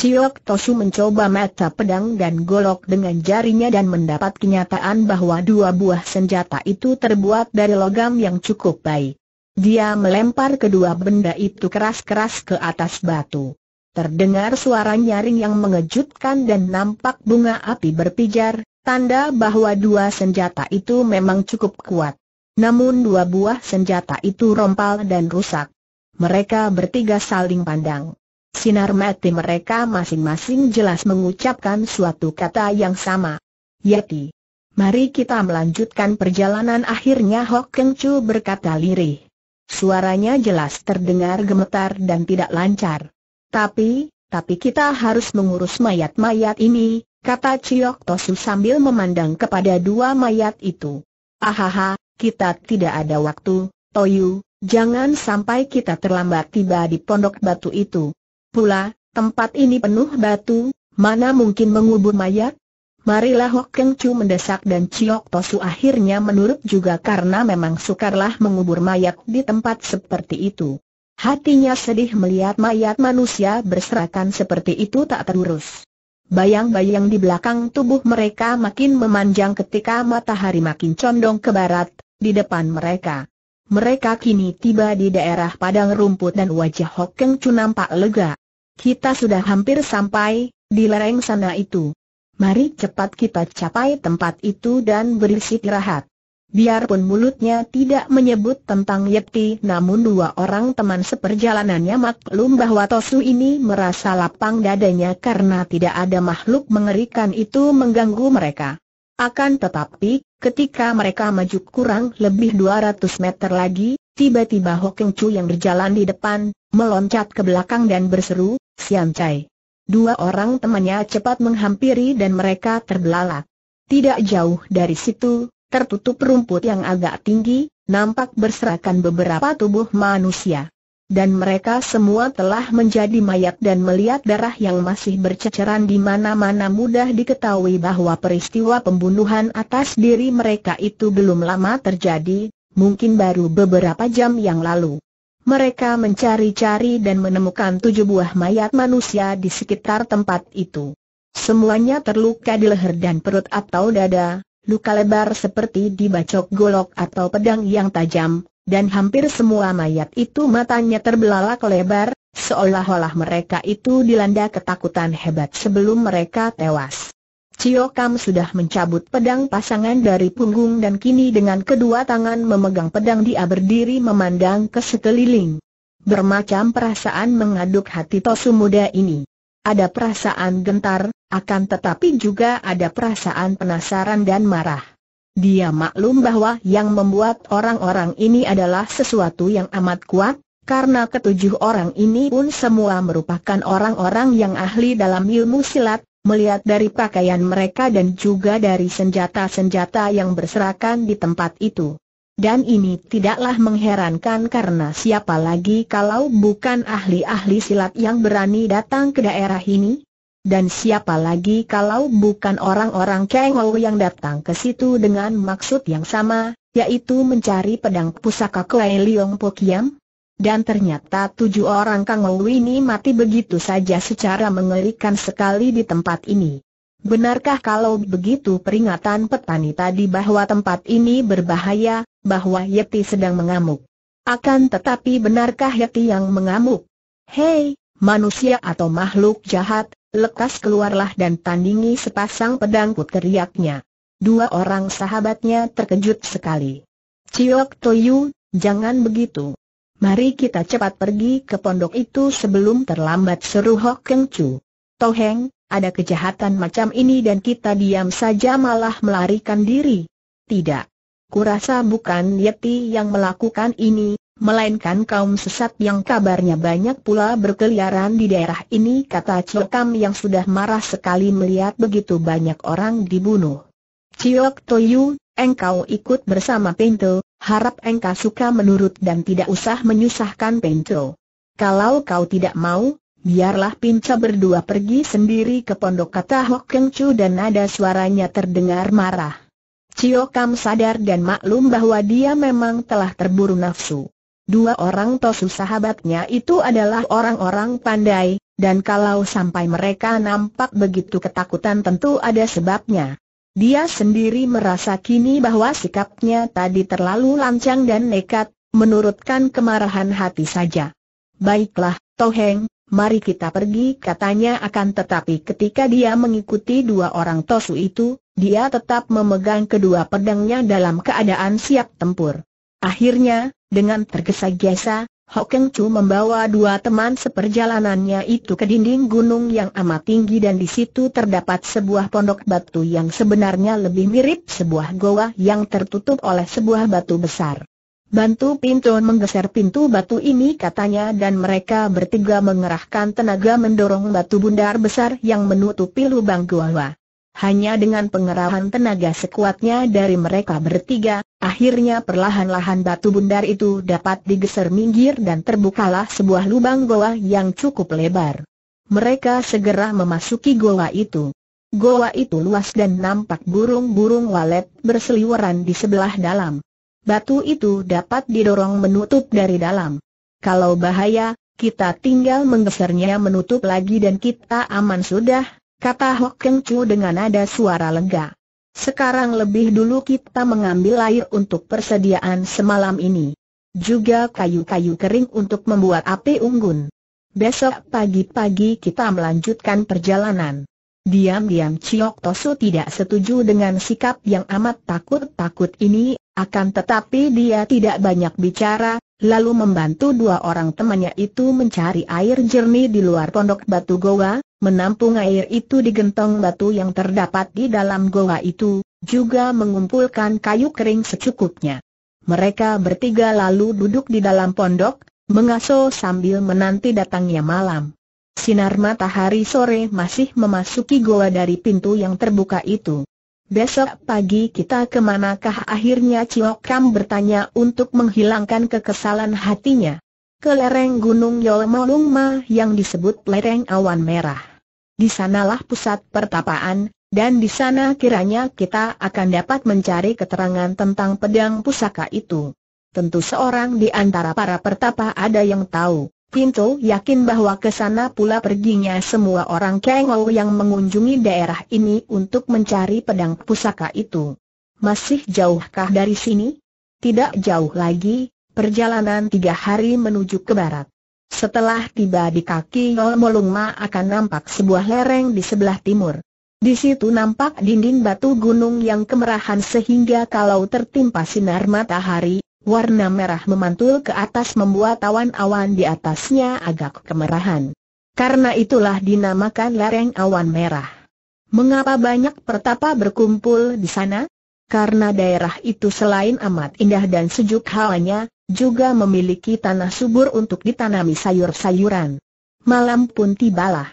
[SPEAKER 1] Ciok Tosu mencoba mata pedang dan golok dengan jarinya dan mendapat kenyataan bahwa dua buah senjata itu terbuat dari logam yang cukup baik. Dia melempar kedua benda itu keras-keras ke atas batu. Terdengar suara nyaring yang mengejutkan dan nampak bunga api berpijar, tanda bahwa dua senjata itu memang cukup kuat. Namun dua buah senjata itu rompal dan rusak. Mereka bertiga saling pandang. Sinar mati mereka masing-masing jelas mengucapkan suatu kata yang sama. Yeti. Mari kita melanjutkan perjalanan akhirnya Hok Keng Chu berkata lirih. Suaranya jelas terdengar gemetar dan tidak lancar. Tapi, tapi kita harus mengurus mayat-mayat ini, kata Ciok Tosu sambil memandang kepada dua mayat itu. Ahaha, kita tidak ada waktu, Toyu, jangan sampai kita terlambat tiba di pondok batu itu. Pula, tempat ini penuh batu, mana mungkin mengubur mayat? Marilah Hok Keng Chu mendesak dan Ciok Tosu akhirnya menurut juga karena memang sukarlah mengubur mayat di tempat seperti itu. Hatinya sedih melihat mayat manusia berserakan seperti itu tak terurus. Bayang-bayang di belakang tubuh mereka makin memanjang ketika matahari makin condong ke barat, di depan mereka. Mereka kini tiba di daerah padang rumput dan wajah Hok Keng Chu nampak lega. Kita sudah hampir sampai, di lereng sana itu. Mari cepat kita capai tempat itu dan beristirahat. Biarpun mulutnya tidak menyebut tentang Yeti, namun dua orang teman seperjalanannya maklum bahwa Tosu ini merasa lapang dadanya karena tidak ada makhluk mengerikan itu mengganggu mereka. Akan tetapi, ketika mereka maju kurang lebih 200 meter lagi, tiba-tiba Hokeng Chu yang berjalan di depan, meloncat ke belakang dan berseru, Siam Chai. Dua orang temannya cepat menghampiri dan mereka terbelalak. Tidak jauh dari situ, tertutup rumput yang agak tinggi, nampak berserakan beberapa tubuh manusia. Dan mereka semua telah menjadi mayat dan melihat darah yang masih berceceran di mana-mana mudah diketahui bahwa peristiwa pembunuhan atas diri mereka itu belum lama terjadi, mungkin baru beberapa jam yang lalu mereka mencari-cari dan menemukan tujuh buah mayat manusia di sekitar tempat itu. Semuanya terluka di leher dan perut atau dada, luka lebar seperti dibacok golok atau pedang yang tajam, dan hampir semua mayat itu matanya terbelalak lebar, seolah-olah mereka itu dilanda ketakutan hebat sebelum mereka tewas. Cio Kam sudah mencabut pedang pasangan dari punggung dan kini dengan kedua tangan memegang pedang dia berdiri memandang ke sekeliling. Bermacam perasaan mengaduk hati Tosu muda ini. Ada perasaan gentar, akan tetapi juga ada perasaan penasaran dan marah. Dia maklum bahwa yang membuat orang-orang ini adalah sesuatu yang amat kuat, karena ketujuh orang ini pun semua merupakan orang-orang yang ahli dalam ilmu silat, Melihat dari pakaian mereka dan juga dari senjata-senjata yang berserakan di tempat itu. Dan ini tidaklah mengherankan karena siapa lagi kalau bukan ahli-ahli silat yang berani datang ke daerah ini? Dan siapa lagi kalau bukan orang-orang Kengol yang datang ke situ dengan maksud yang sama, yaitu mencari pedang pusaka Kuei Liong Pokiam? Dan ternyata tujuh orang Kang Ou ini mati begitu saja secara mengerikan sekali di tempat ini. Benarkah kalau begitu peringatan petani tadi bahwa tempat ini berbahaya, bahwa Yeti sedang mengamuk? Akan tetapi benarkah Yeti yang mengamuk? Hei, manusia atau makhluk jahat, lekas keluarlah dan tandingi sepasang pedangku teriaknya. Dua orang sahabatnya terkejut sekali. Ciok Toyu, jangan begitu. Mari kita cepat pergi ke pondok itu sebelum terlambat seru Hok Keng Chu. Toheng, ada kejahatan macam ini dan kita diam saja malah melarikan diri. Tidak. Kurasa bukan Yeti yang melakukan ini, melainkan kaum sesat yang kabarnya banyak pula berkeliaran di daerah ini kata Kam yang sudah marah sekali melihat begitu banyak orang dibunuh. Ciok Toyu, engkau ikut bersama Pinto, Harap engkau suka menurut dan tidak usah menyusahkan Pinco. Kalau kau tidak mau, biarlah Pinco berdua pergi sendiri ke pondok kata Hok Keng Chu dan ada suaranya terdengar marah. Cio Kam sadar dan maklum bahwa dia memang telah terburu nafsu. Dua orang tosu sahabatnya itu adalah orang-orang pandai, dan kalau sampai mereka nampak begitu ketakutan tentu ada sebabnya. Dia sendiri merasa kini bahwa sikapnya tadi terlalu lancang dan nekat, menurutkan kemarahan hati saja. Baiklah, Toheng, mari kita pergi katanya akan tetapi ketika dia mengikuti dua orang Tosu itu, dia tetap memegang kedua pedangnya dalam keadaan siap tempur. Akhirnya, dengan tergesa-gesa, Hokeng Chu membawa dua teman seperjalanannya itu ke dinding gunung yang amat tinggi dan di situ terdapat sebuah pondok batu yang sebenarnya lebih mirip sebuah goa yang tertutup oleh sebuah batu besar. Bantu pintu menggeser pintu batu ini katanya dan mereka bertiga mengerahkan tenaga mendorong batu bundar besar yang menutupi lubang goa. Hanya dengan pengerahan tenaga sekuatnya dari mereka bertiga, akhirnya perlahan-lahan batu bundar itu dapat digeser minggir dan terbukalah sebuah lubang goa yang cukup lebar. Mereka segera memasuki goa itu. Goa itu luas dan nampak burung-burung walet berseliweran di sebelah dalam. Batu itu dapat didorong menutup dari dalam. Kalau bahaya, kita tinggal menggesernya menutup lagi dan kita aman sudah, kata Hok Keng Chu dengan nada suara lega. Sekarang lebih dulu kita mengambil air untuk persediaan semalam ini. Juga kayu-kayu kering untuk membuat api unggun. Besok pagi-pagi kita melanjutkan perjalanan. Diam-diam Ciok Tosu tidak setuju dengan sikap yang amat takut-takut ini, akan tetapi dia tidak banyak bicara, lalu membantu dua orang temannya itu mencari air jernih di luar pondok batu goa, menampung air itu di gentong batu yang terdapat di dalam goa itu, juga mengumpulkan kayu kering secukupnya. Mereka bertiga lalu duduk di dalam pondok, mengaso sambil menanti datangnya malam. Sinar matahari sore masih memasuki goa dari pintu yang terbuka itu. Besok pagi kita kemanakah akhirnya Ciok Kam bertanya untuk menghilangkan kekesalan hatinya. Ke lereng Gunung Yolmolungma yang disebut lereng awan merah. Di sanalah pusat pertapaan, dan di sana kiranya kita akan dapat mencari keterangan tentang pedang pusaka itu. Tentu seorang di antara para pertapa ada yang tahu. Pinto yakin bahwa ke sana pula perginya semua orang kengau yang mengunjungi daerah ini untuk mencari pedang pusaka itu. Masih jauhkah dari sini? Tidak jauh lagi, perjalanan tiga hari menuju ke barat. Setelah tiba di kaki Yol Molungma akan nampak sebuah lereng di sebelah timur. Di situ nampak dinding batu gunung yang kemerahan sehingga kalau tertimpa sinar matahari, warna merah memantul ke atas membuat awan-awan di atasnya agak kemerahan. Karena itulah dinamakan lereng awan merah. Mengapa banyak pertapa berkumpul di sana? Karena daerah itu selain amat indah dan sejuk hawanya, juga memiliki tanah subur untuk ditanami sayur-sayuran. Malam pun tibalah.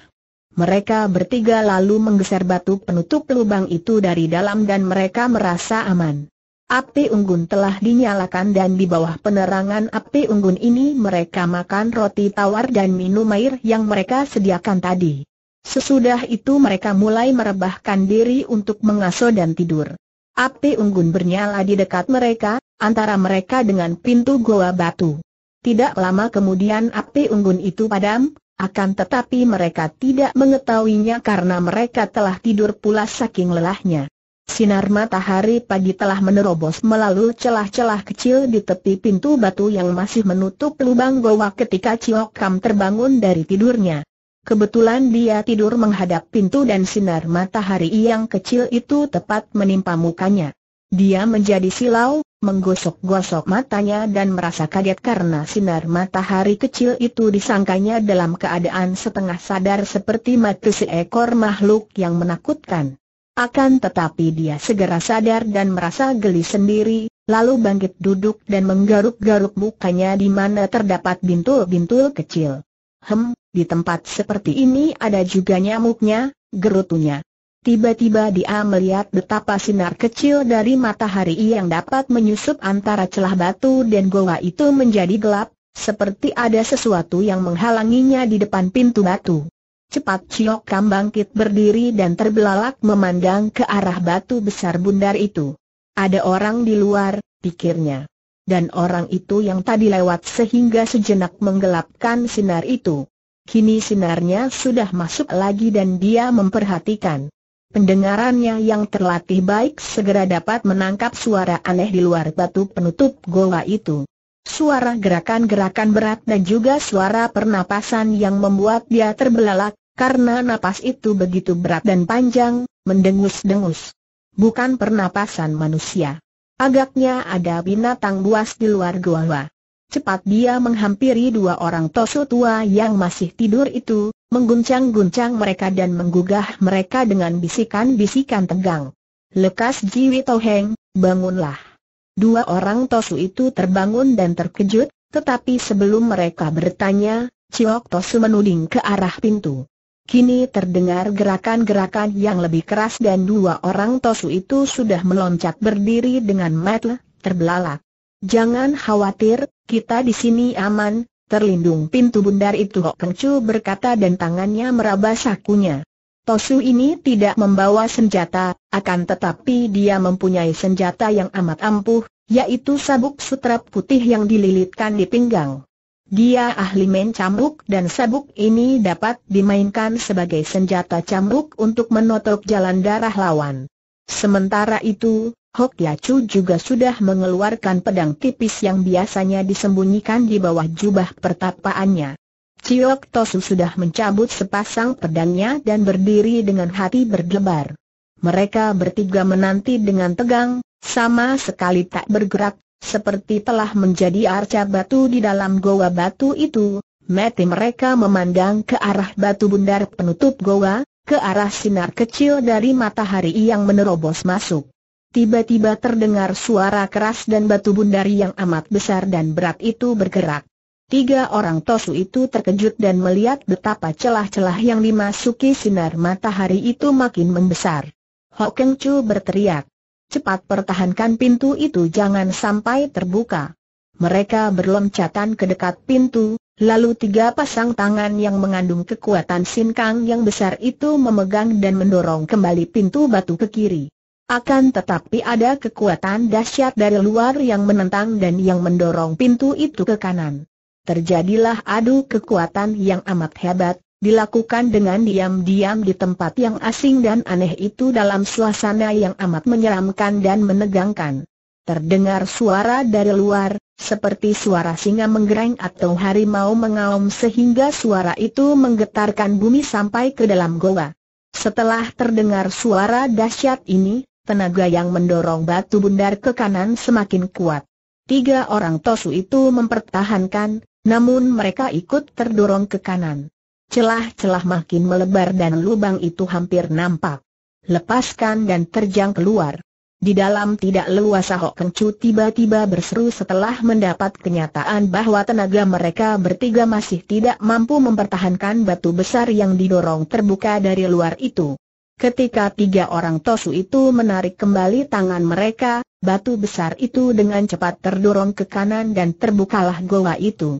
[SPEAKER 1] Mereka bertiga lalu menggeser batu penutup lubang itu dari dalam dan mereka merasa aman. Api unggun telah dinyalakan dan di bawah penerangan api unggun ini mereka makan roti tawar dan minum air yang mereka sediakan tadi. Sesudah itu mereka mulai merebahkan diri untuk mengaso dan tidur. Api unggun bernyala di dekat mereka, antara mereka dengan pintu goa batu. Tidak lama kemudian api unggun itu padam, akan tetapi mereka tidak mengetahuinya karena mereka telah tidur pula saking lelahnya. Sinar matahari pagi telah menerobos melalui celah-celah kecil di tepi pintu batu yang masih menutup lubang goa ketika Chiok Kam terbangun dari tidurnya. Kebetulan dia tidur menghadap pintu dan sinar matahari yang kecil itu tepat menimpa mukanya. Dia menjadi silau, menggosok-gosok matanya dan merasa kaget karena sinar matahari kecil itu disangkanya dalam keadaan setengah sadar seperti mati seekor makhluk yang menakutkan. Akan tetapi dia segera sadar dan merasa geli sendiri, lalu bangkit duduk dan menggaruk-garuk mukanya di mana terdapat bintul-bintul kecil. Hem, di tempat seperti ini ada juga nyamuknya, gerutunya. Tiba-tiba dia melihat betapa sinar kecil dari matahari yang dapat menyusup antara celah batu dan goa itu menjadi gelap, seperti ada sesuatu yang menghalanginya di depan pintu batu. Cepat Ciok Kam bangkit berdiri dan terbelalak memandang ke arah batu besar bundar itu. Ada orang di luar, pikirnya. Dan orang itu yang tadi lewat sehingga sejenak menggelapkan sinar itu. Kini sinarnya sudah masuk lagi dan dia memperhatikan. Pendengarannya yang terlatih baik segera dapat menangkap suara aneh di luar batu penutup goa itu suara gerakan-gerakan berat dan juga suara pernapasan yang membuat dia terbelalak, karena napas itu begitu berat dan panjang, mendengus-dengus. Bukan pernapasan manusia. Agaknya ada binatang buas di luar gua. Cepat dia menghampiri dua orang tosu tua yang masih tidur itu, mengguncang-guncang mereka dan menggugah mereka dengan bisikan-bisikan tegang. Lekas Jiwi Toheng, bangunlah. Dua orang Tosu itu terbangun dan terkejut, tetapi sebelum mereka bertanya, Ciok Tosu menuding ke arah pintu. Kini terdengar gerakan-gerakan yang lebih keras dan dua orang Tosu itu sudah meloncat berdiri dengan metle, terbelalak. Jangan khawatir, kita di sini aman, terlindung pintu bundar itu Hok Kengcu berkata dan tangannya meraba sakunya. Tosu ini tidak membawa senjata, akan tetapi dia mempunyai senjata yang amat ampuh, yaitu sabuk sutra putih yang dililitkan di pinggang. Dia ahli main cambuk dan sabuk ini dapat dimainkan sebagai senjata cambuk untuk menotok jalan darah lawan. Sementara itu, Hok Yacu juga sudah mengeluarkan pedang tipis yang biasanya disembunyikan di bawah jubah pertapaannya. Ciok Tosu sudah mencabut sepasang pedangnya dan berdiri dengan hati berdebar. Mereka bertiga menanti dengan tegang, sama sekali tak bergerak, seperti telah menjadi arca batu di dalam goa batu itu. Mati mereka memandang ke arah batu bundar penutup goa, ke arah sinar kecil dari matahari yang menerobos masuk. Tiba-tiba terdengar suara keras dan batu bundar yang amat besar dan berat itu bergerak. Tiga orang Tosu itu terkejut dan melihat betapa celah-celah yang dimasuki sinar matahari itu makin membesar. Hokeng Chu berteriak. Cepat pertahankan pintu itu jangan sampai terbuka. Mereka berlompatan ke dekat pintu, lalu tiga pasang tangan yang mengandung kekuatan sinkang yang besar itu memegang dan mendorong kembali pintu batu ke kiri. Akan tetapi ada kekuatan dahsyat dari luar yang menentang dan yang mendorong pintu itu ke kanan. Terjadilah adu kekuatan yang amat hebat, dilakukan dengan diam-diam di tempat yang asing dan aneh itu dalam suasana yang amat menyeramkan dan menegangkan. Terdengar suara dari luar, seperti suara singa menggereng atau harimau mengaum sehingga suara itu menggetarkan bumi sampai ke dalam goa. Setelah terdengar suara dahsyat ini, tenaga yang mendorong batu bundar ke kanan semakin kuat. Tiga orang tosu itu mempertahankan, namun mereka ikut terdorong ke kanan. Celah-celah makin melebar dan lubang itu hampir nampak. Lepaskan dan terjang keluar. Di dalam tidak leluasa Hok tiba-tiba berseru setelah mendapat kenyataan bahwa tenaga mereka bertiga masih tidak mampu mempertahankan batu besar yang didorong terbuka dari luar itu. Ketika tiga orang tosu itu menarik kembali tangan mereka, batu besar itu dengan cepat terdorong ke kanan dan terbukalah goa itu.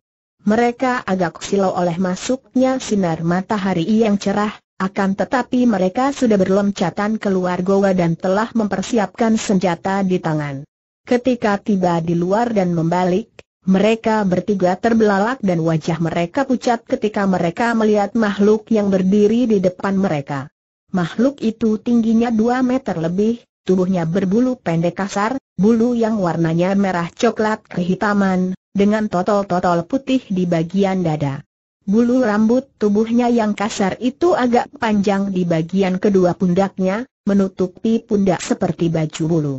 [SPEAKER 1] Mereka agak silau oleh masuknya sinar matahari yang cerah, akan tetapi mereka sudah berloncatan keluar goa dan telah mempersiapkan senjata di tangan. Ketika tiba di luar dan membalik, mereka bertiga terbelalak dan wajah mereka pucat ketika mereka melihat makhluk yang berdiri di depan mereka. Makhluk itu tingginya 2 meter lebih, tubuhnya berbulu pendek kasar, bulu yang warnanya merah coklat kehitaman, dengan totol-totol putih di bagian dada. Bulu rambut tubuhnya yang kasar itu agak panjang di bagian kedua pundaknya, menutupi pundak seperti baju bulu.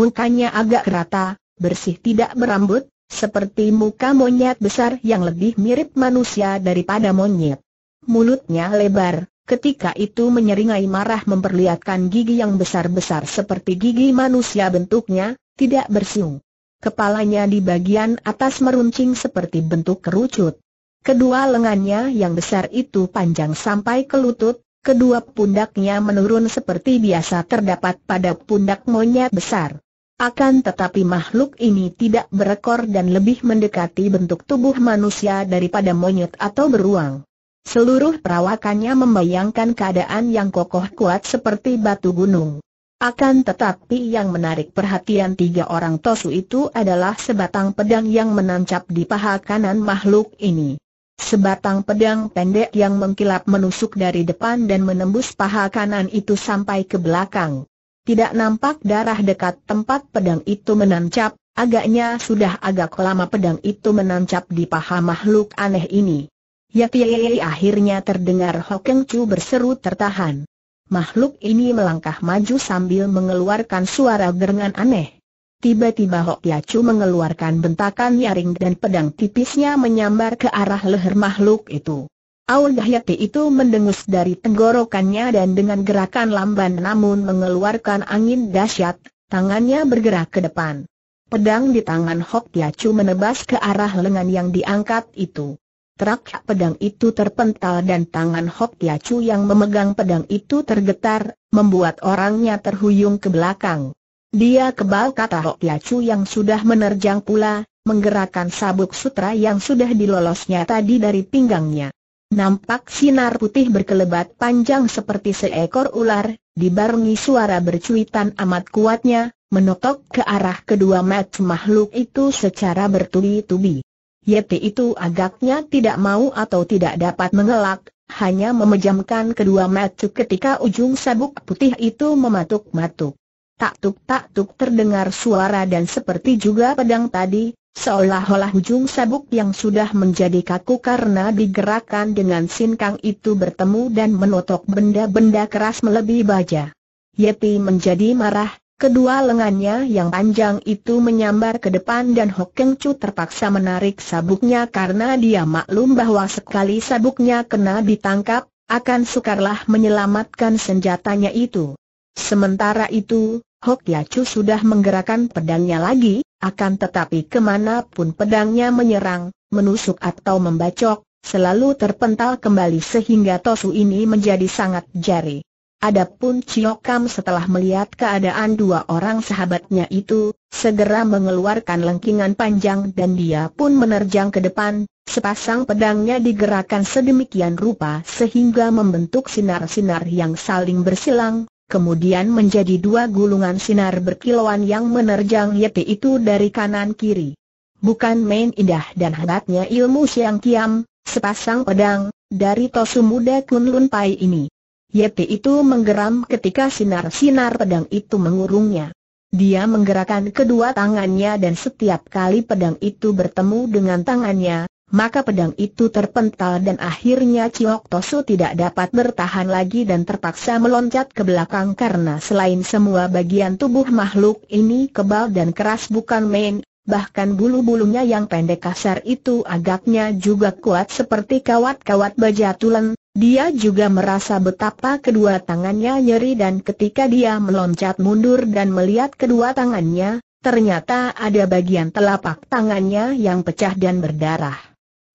[SPEAKER 1] Mukanya agak rata, bersih tidak berambut, seperti muka monyet besar yang lebih mirip manusia daripada monyet. Mulutnya lebar, ketika itu menyeringai marah memperlihatkan gigi yang besar-besar seperti gigi manusia bentuknya, tidak bersiung. Kepalanya di bagian atas meruncing seperti bentuk kerucut. Kedua lengannya yang besar itu panjang sampai ke lutut, kedua pundaknya menurun seperti biasa terdapat pada pundak monyet besar. Akan tetapi makhluk ini tidak berekor dan lebih mendekati bentuk tubuh manusia daripada monyet atau beruang. Seluruh perawakannya membayangkan keadaan yang kokoh kuat seperti batu gunung. Akan tetapi yang menarik perhatian tiga orang Tosu itu adalah sebatang pedang yang menancap di paha kanan makhluk ini. Sebatang pedang pendek yang mengkilap menusuk dari depan dan menembus paha kanan itu sampai ke belakang. Tidak nampak darah dekat tempat pedang itu menancap, agaknya sudah agak lama pedang itu menancap di paha makhluk aneh ini. Yap ya, ya, ya, akhirnya terdengar Hokeng Chu berseru tertahan. Makhluk ini melangkah maju sambil mengeluarkan suara gerengan aneh. Tiba-tiba Hok Yacu mengeluarkan bentakan nyaring dan pedang tipisnya menyambar ke arah leher makhluk itu. Aul Dahyati itu mendengus dari tenggorokannya dan dengan gerakan lamban namun mengeluarkan angin dahsyat, tangannya bergerak ke depan. Pedang di tangan Hok Yacu menebas ke arah lengan yang diangkat itu. Terak pedang itu terpental dan tangan Hok Ya Chu yang memegang pedang itu tergetar, membuat orangnya terhuyung ke belakang. Dia kebal kata Hok Ya Chu yang sudah menerjang pula, menggerakkan sabuk sutra yang sudah dilolosnya tadi dari pinggangnya. Nampak sinar putih berkelebat panjang seperti seekor ular, dibarengi suara bercuitan amat kuatnya, menotok ke arah kedua mata makhluk itu secara bertubi-tubi. Yeti itu agaknya tidak mau atau tidak dapat mengelak, hanya memejamkan kedua mata ketika ujung sabuk putih itu mematuk-matuk. Tak tuk tak tuk terdengar suara dan seperti juga pedang tadi, seolah-olah ujung sabuk yang sudah menjadi kaku karena digerakkan dengan sinkang itu bertemu dan menotok benda-benda keras melebihi baja. Yeti menjadi marah, Kedua lengannya yang panjang itu menyambar ke depan dan Hok Keng Chu terpaksa menarik sabuknya karena dia maklum bahwa sekali sabuknya kena ditangkap, akan sukarlah menyelamatkan senjatanya itu. Sementara itu, Hok ya Chu sudah menggerakkan pedangnya lagi, akan tetapi kemanapun pedangnya menyerang, menusuk atau membacok, selalu terpental kembali sehingga Tosu ini menjadi sangat jari. Adapun Ciokam setelah melihat keadaan dua orang sahabatnya itu, segera mengeluarkan lengkingan panjang dan dia pun menerjang ke depan, sepasang pedangnya digerakkan sedemikian rupa sehingga membentuk sinar-sinar yang saling bersilang, kemudian menjadi dua gulungan sinar berkilauan yang menerjang Yeti itu dari kanan kiri. Bukan main indah dan hebatnya ilmu Siang Kiam, sepasang pedang, dari Tosu Muda Kunlun Pai ini Yeti itu menggeram ketika sinar-sinar pedang itu mengurungnya. Dia menggerakkan kedua tangannya dan setiap kali pedang itu bertemu dengan tangannya, maka pedang itu terpental dan akhirnya Ciok Tosu tidak dapat bertahan lagi dan terpaksa meloncat ke belakang karena selain semua bagian tubuh makhluk ini kebal dan keras bukan main, bahkan bulu-bulunya yang pendek kasar itu agaknya juga kuat seperti kawat-kawat baja tulen, dia juga merasa betapa kedua tangannya nyeri dan ketika dia meloncat mundur dan melihat kedua tangannya, ternyata ada bagian telapak tangannya yang pecah dan berdarah.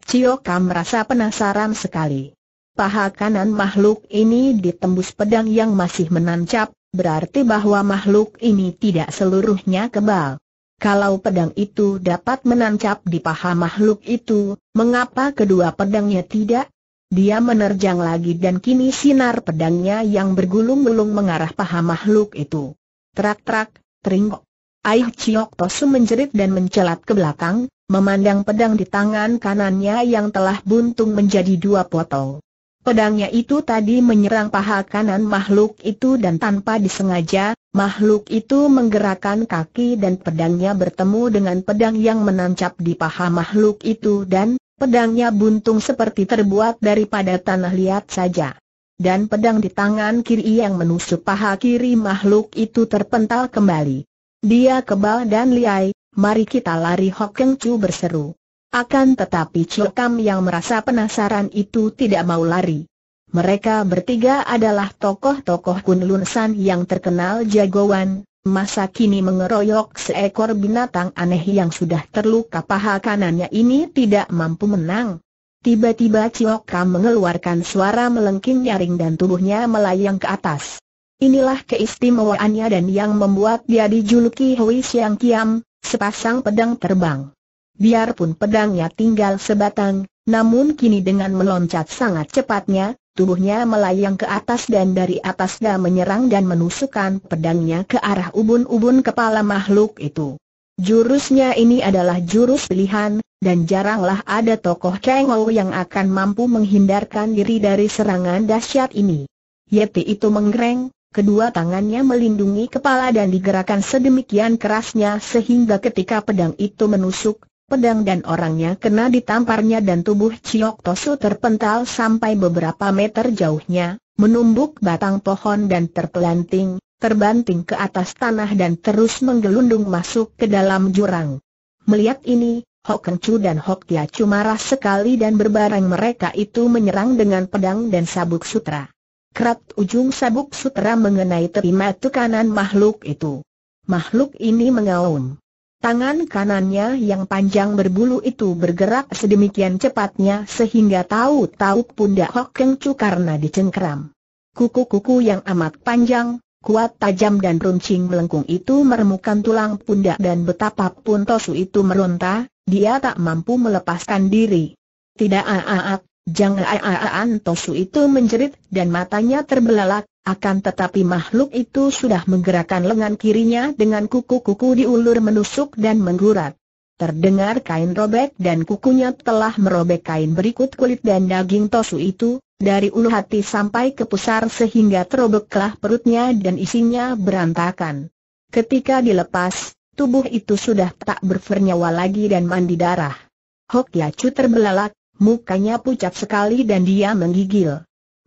[SPEAKER 1] Cioka merasa penasaran sekali. Paha kanan makhluk ini ditembus pedang yang masih menancap, berarti bahwa makhluk ini tidak seluruhnya kebal. Kalau pedang itu dapat menancap di paha makhluk itu, mengapa kedua pedangnya tidak? Dia menerjang lagi dan kini sinar pedangnya yang bergulung-gulung mengarah paha makhluk itu. Trak-trak, teringok. Ayah Chiok Tosu menjerit dan mencelat ke belakang, memandang pedang di tangan kanannya yang telah buntung menjadi dua potong. Pedangnya itu tadi menyerang paha kanan makhluk itu dan tanpa disengaja, makhluk itu menggerakkan kaki dan pedangnya bertemu dengan pedang yang menancap di paha makhluk itu dan, Pedangnya buntung seperti terbuat daripada tanah liat saja. Dan pedang di tangan kiri yang menusuk paha kiri makhluk itu terpental kembali. Dia kebal dan liai, mari kita lari Hok Chu berseru. Akan tetapi Chokam yang merasa penasaran itu tidak mau lari. Mereka bertiga adalah tokoh-tokoh Kun San yang terkenal jagoan, masa kini mengeroyok seekor binatang aneh yang sudah terluka paha kanannya ini tidak mampu menang. Tiba-tiba Cioka mengeluarkan suara melengking nyaring dan tubuhnya melayang ke atas. Inilah keistimewaannya dan yang membuat dia dijuluki Hui Xiang Kiam, sepasang pedang terbang. Biarpun pedangnya tinggal sebatang, namun kini dengan meloncat sangat cepatnya, Tubuhnya melayang ke atas dan dari atasnya menyerang dan menusukkan pedangnya ke arah ubun-ubun kepala makhluk itu. Jurusnya ini adalah jurus pilihan, dan jaranglah ada tokoh Kengou yang akan mampu menghindarkan diri dari serangan dahsyat ini. Yeti itu menggereng, kedua tangannya melindungi kepala dan digerakkan sedemikian kerasnya sehingga ketika pedang itu menusuk, pedang dan orangnya kena ditamparnya dan tubuh Chiok Tosu terpental sampai beberapa meter jauhnya, menumbuk batang pohon dan terpelanting, terbanting ke atas tanah dan terus menggelundung masuk ke dalam jurang. Melihat ini, Hok Keng Chu dan Hok Tia Chu marah sekali dan berbareng mereka itu menyerang dengan pedang dan sabuk sutra. Kerat ujung sabuk sutra mengenai terima tekanan makhluk itu. Makhluk ini mengaum. Tangan kanannya yang panjang berbulu itu bergerak sedemikian cepatnya sehingga tahu-tahu pundak Hok Keng Chu karena dicengkeram. Kuku-kuku yang amat panjang, kuat tajam dan runcing melengkung itu meremukan tulang pundak dan betapapun Tosu itu meronta, dia tak mampu melepaskan diri. Tidak aaak, jangan aaan Tosu itu menjerit dan matanya terbelalak, akan tetapi makhluk itu sudah menggerakkan lengan kirinya dengan kuku-kuku diulur menusuk dan menggurat. Terdengar kain robek dan kukunya telah merobek kain berikut kulit dan daging tosu itu, dari ulu hati sampai ke pusar sehingga terobeklah perutnya dan isinya berantakan. Ketika dilepas, tubuh itu sudah tak bernyawa lagi dan mandi darah. Hok Yacu terbelalak, mukanya pucat sekali dan dia menggigil.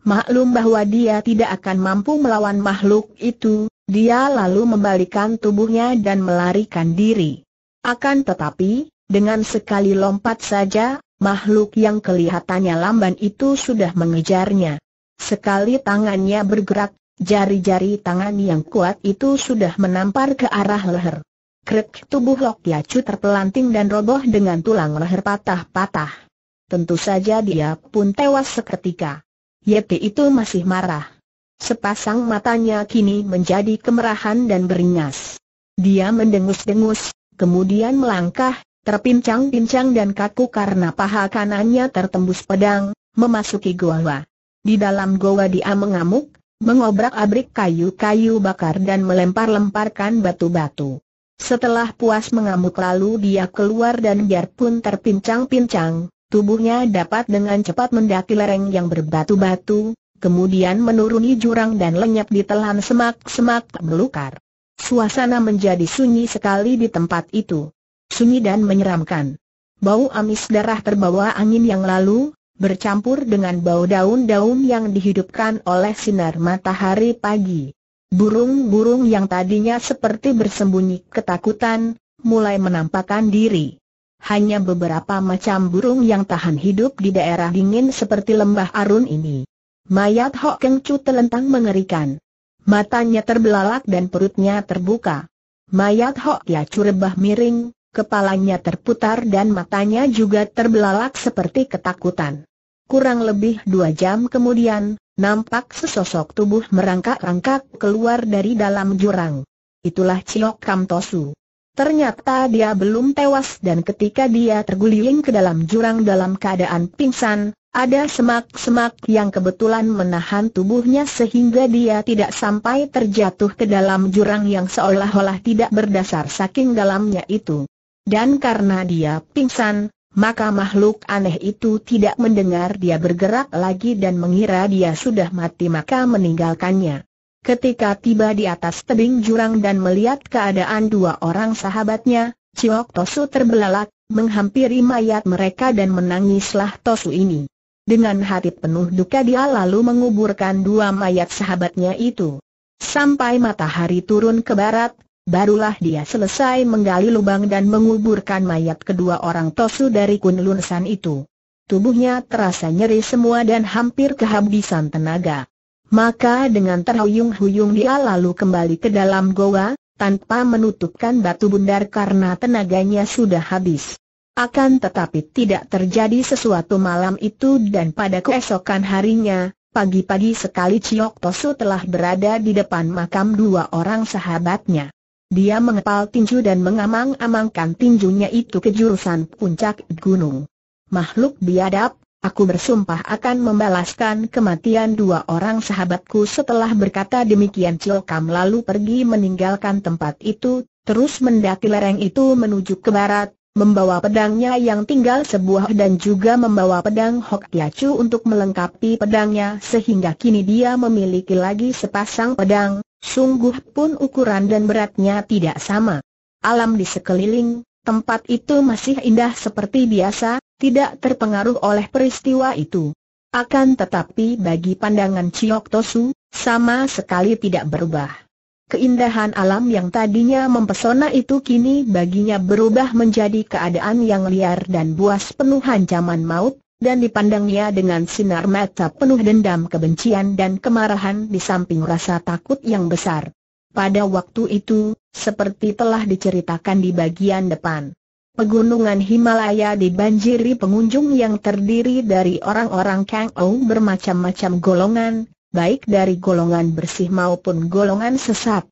[SPEAKER 1] Maklum bahwa dia tidak akan mampu melawan makhluk itu, dia lalu membalikan tubuhnya dan melarikan diri. Akan tetapi, dengan sekali lompat saja, makhluk yang kelihatannya lamban itu sudah mengejarnya. Sekali tangannya bergerak, jari-jari tangan yang kuat itu sudah menampar ke arah leher. Krek tubuh Lok Yacu terpelanting dan roboh dengan tulang leher patah-patah. Tentu saja dia pun tewas seketika. Yeti itu masih marah. Sepasang matanya kini menjadi kemerahan dan beringas. Dia mendengus-dengus, kemudian melangkah, terpincang-pincang dan kaku karena paha kanannya tertembus pedang, memasuki goa. Di dalam goa dia mengamuk, mengobrak-abrik kayu-kayu bakar dan melempar-lemparkan batu-batu. Setelah puas mengamuk lalu dia keluar dan biarpun terpincang-pincang, tubuhnya dapat dengan cepat mendaki lereng yang berbatu-batu, kemudian menuruni jurang dan lenyap di telan semak-semak belukar. Suasana menjadi sunyi sekali di tempat itu. Sunyi dan menyeramkan. Bau amis darah terbawa angin yang lalu, bercampur dengan bau daun-daun yang dihidupkan oleh sinar matahari pagi. Burung-burung yang tadinya seperti bersembunyi ketakutan, mulai menampakkan diri hanya beberapa macam burung yang tahan hidup di daerah dingin seperti lembah Arun ini. Mayat Hok Keng Chu telentang mengerikan. Matanya terbelalak dan perutnya terbuka. Mayat Hok Ya Chu miring, kepalanya terputar dan matanya juga terbelalak seperti ketakutan. Kurang lebih dua jam kemudian, nampak sesosok tubuh merangkak-rangkak keluar dari dalam jurang. Itulah Ciok Kam Tosu. Ternyata dia belum tewas dan ketika dia terguling ke dalam jurang dalam keadaan pingsan, ada semak-semak yang kebetulan menahan tubuhnya sehingga dia tidak sampai terjatuh ke dalam jurang yang seolah-olah tidak berdasar saking dalamnya itu. Dan karena dia pingsan, maka makhluk aneh itu tidak mendengar dia bergerak lagi dan mengira dia sudah mati maka meninggalkannya. Ketika tiba di atas tebing jurang dan melihat keadaan dua orang sahabatnya, Ciok Tosu terbelalak, menghampiri mayat mereka dan menangislah Tosu ini. Dengan hati penuh duka dia lalu menguburkan dua mayat sahabatnya itu. Sampai matahari turun ke barat, barulah dia selesai menggali lubang dan menguburkan mayat kedua orang Tosu dari Kunlunsan itu. Tubuhnya terasa nyeri semua dan hampir kehabisan tenaga. Maka dengan terhuyung-huyung dia lalu kembali ke dalam goa, tanpa menutupkan batu bundar karena tenaganya sudah habis. Akan tetapi tidak terjadi sesuatu malam itu dan pada keesokan harinya, pagi-pagi sekali Ciok Tosu telah berada di depan makam dua orang sahabatnya. Dia mengepal tinju dan mengamang-amangkan tinjunya itu ke jurusan puncak gunung. Makhluk biadab, Aku bersumpah akan membalaskan kematian dua orang sahabatku setelah berkata demikian Ciokam lalu pergi meninggalkan tempat itu, terus mendaki lereng itu menuju ke barat, membawa pedangnya yang tinggal sebuah dan juga membawa pedang Hok Chu untuk melengkapi pedangnya sehingga kini dia memiliki lagi sepasang pedang, sungguh pun ukuran dan beratnya tidak sama. Alam di sekeliling, tempat itu masih indah seperti biasa, tidak terpengaruh oleh peristiwa itu. Akan tetapi bagi pandangan Chiok Tosu, sama sekali tidak berubah. Keindahan alam yang tadinya mempesona itu kini baginya berubah menjadi keadaan yang liar dan buas penuh ancaman maut, dan dipandangnya dengan sinar mata penuh dendam kebencian dan kemarahan di samping rasa takut yang besar. Pada waktu itu, seperti telah diceritakan di bagian depan. Pegunungan Himalaya dibanjiri pengunjung yang terdiri dari orang-orang Kang Ou bermacam-macam golongan, baik dari golongan bersih maupun golongan sesat.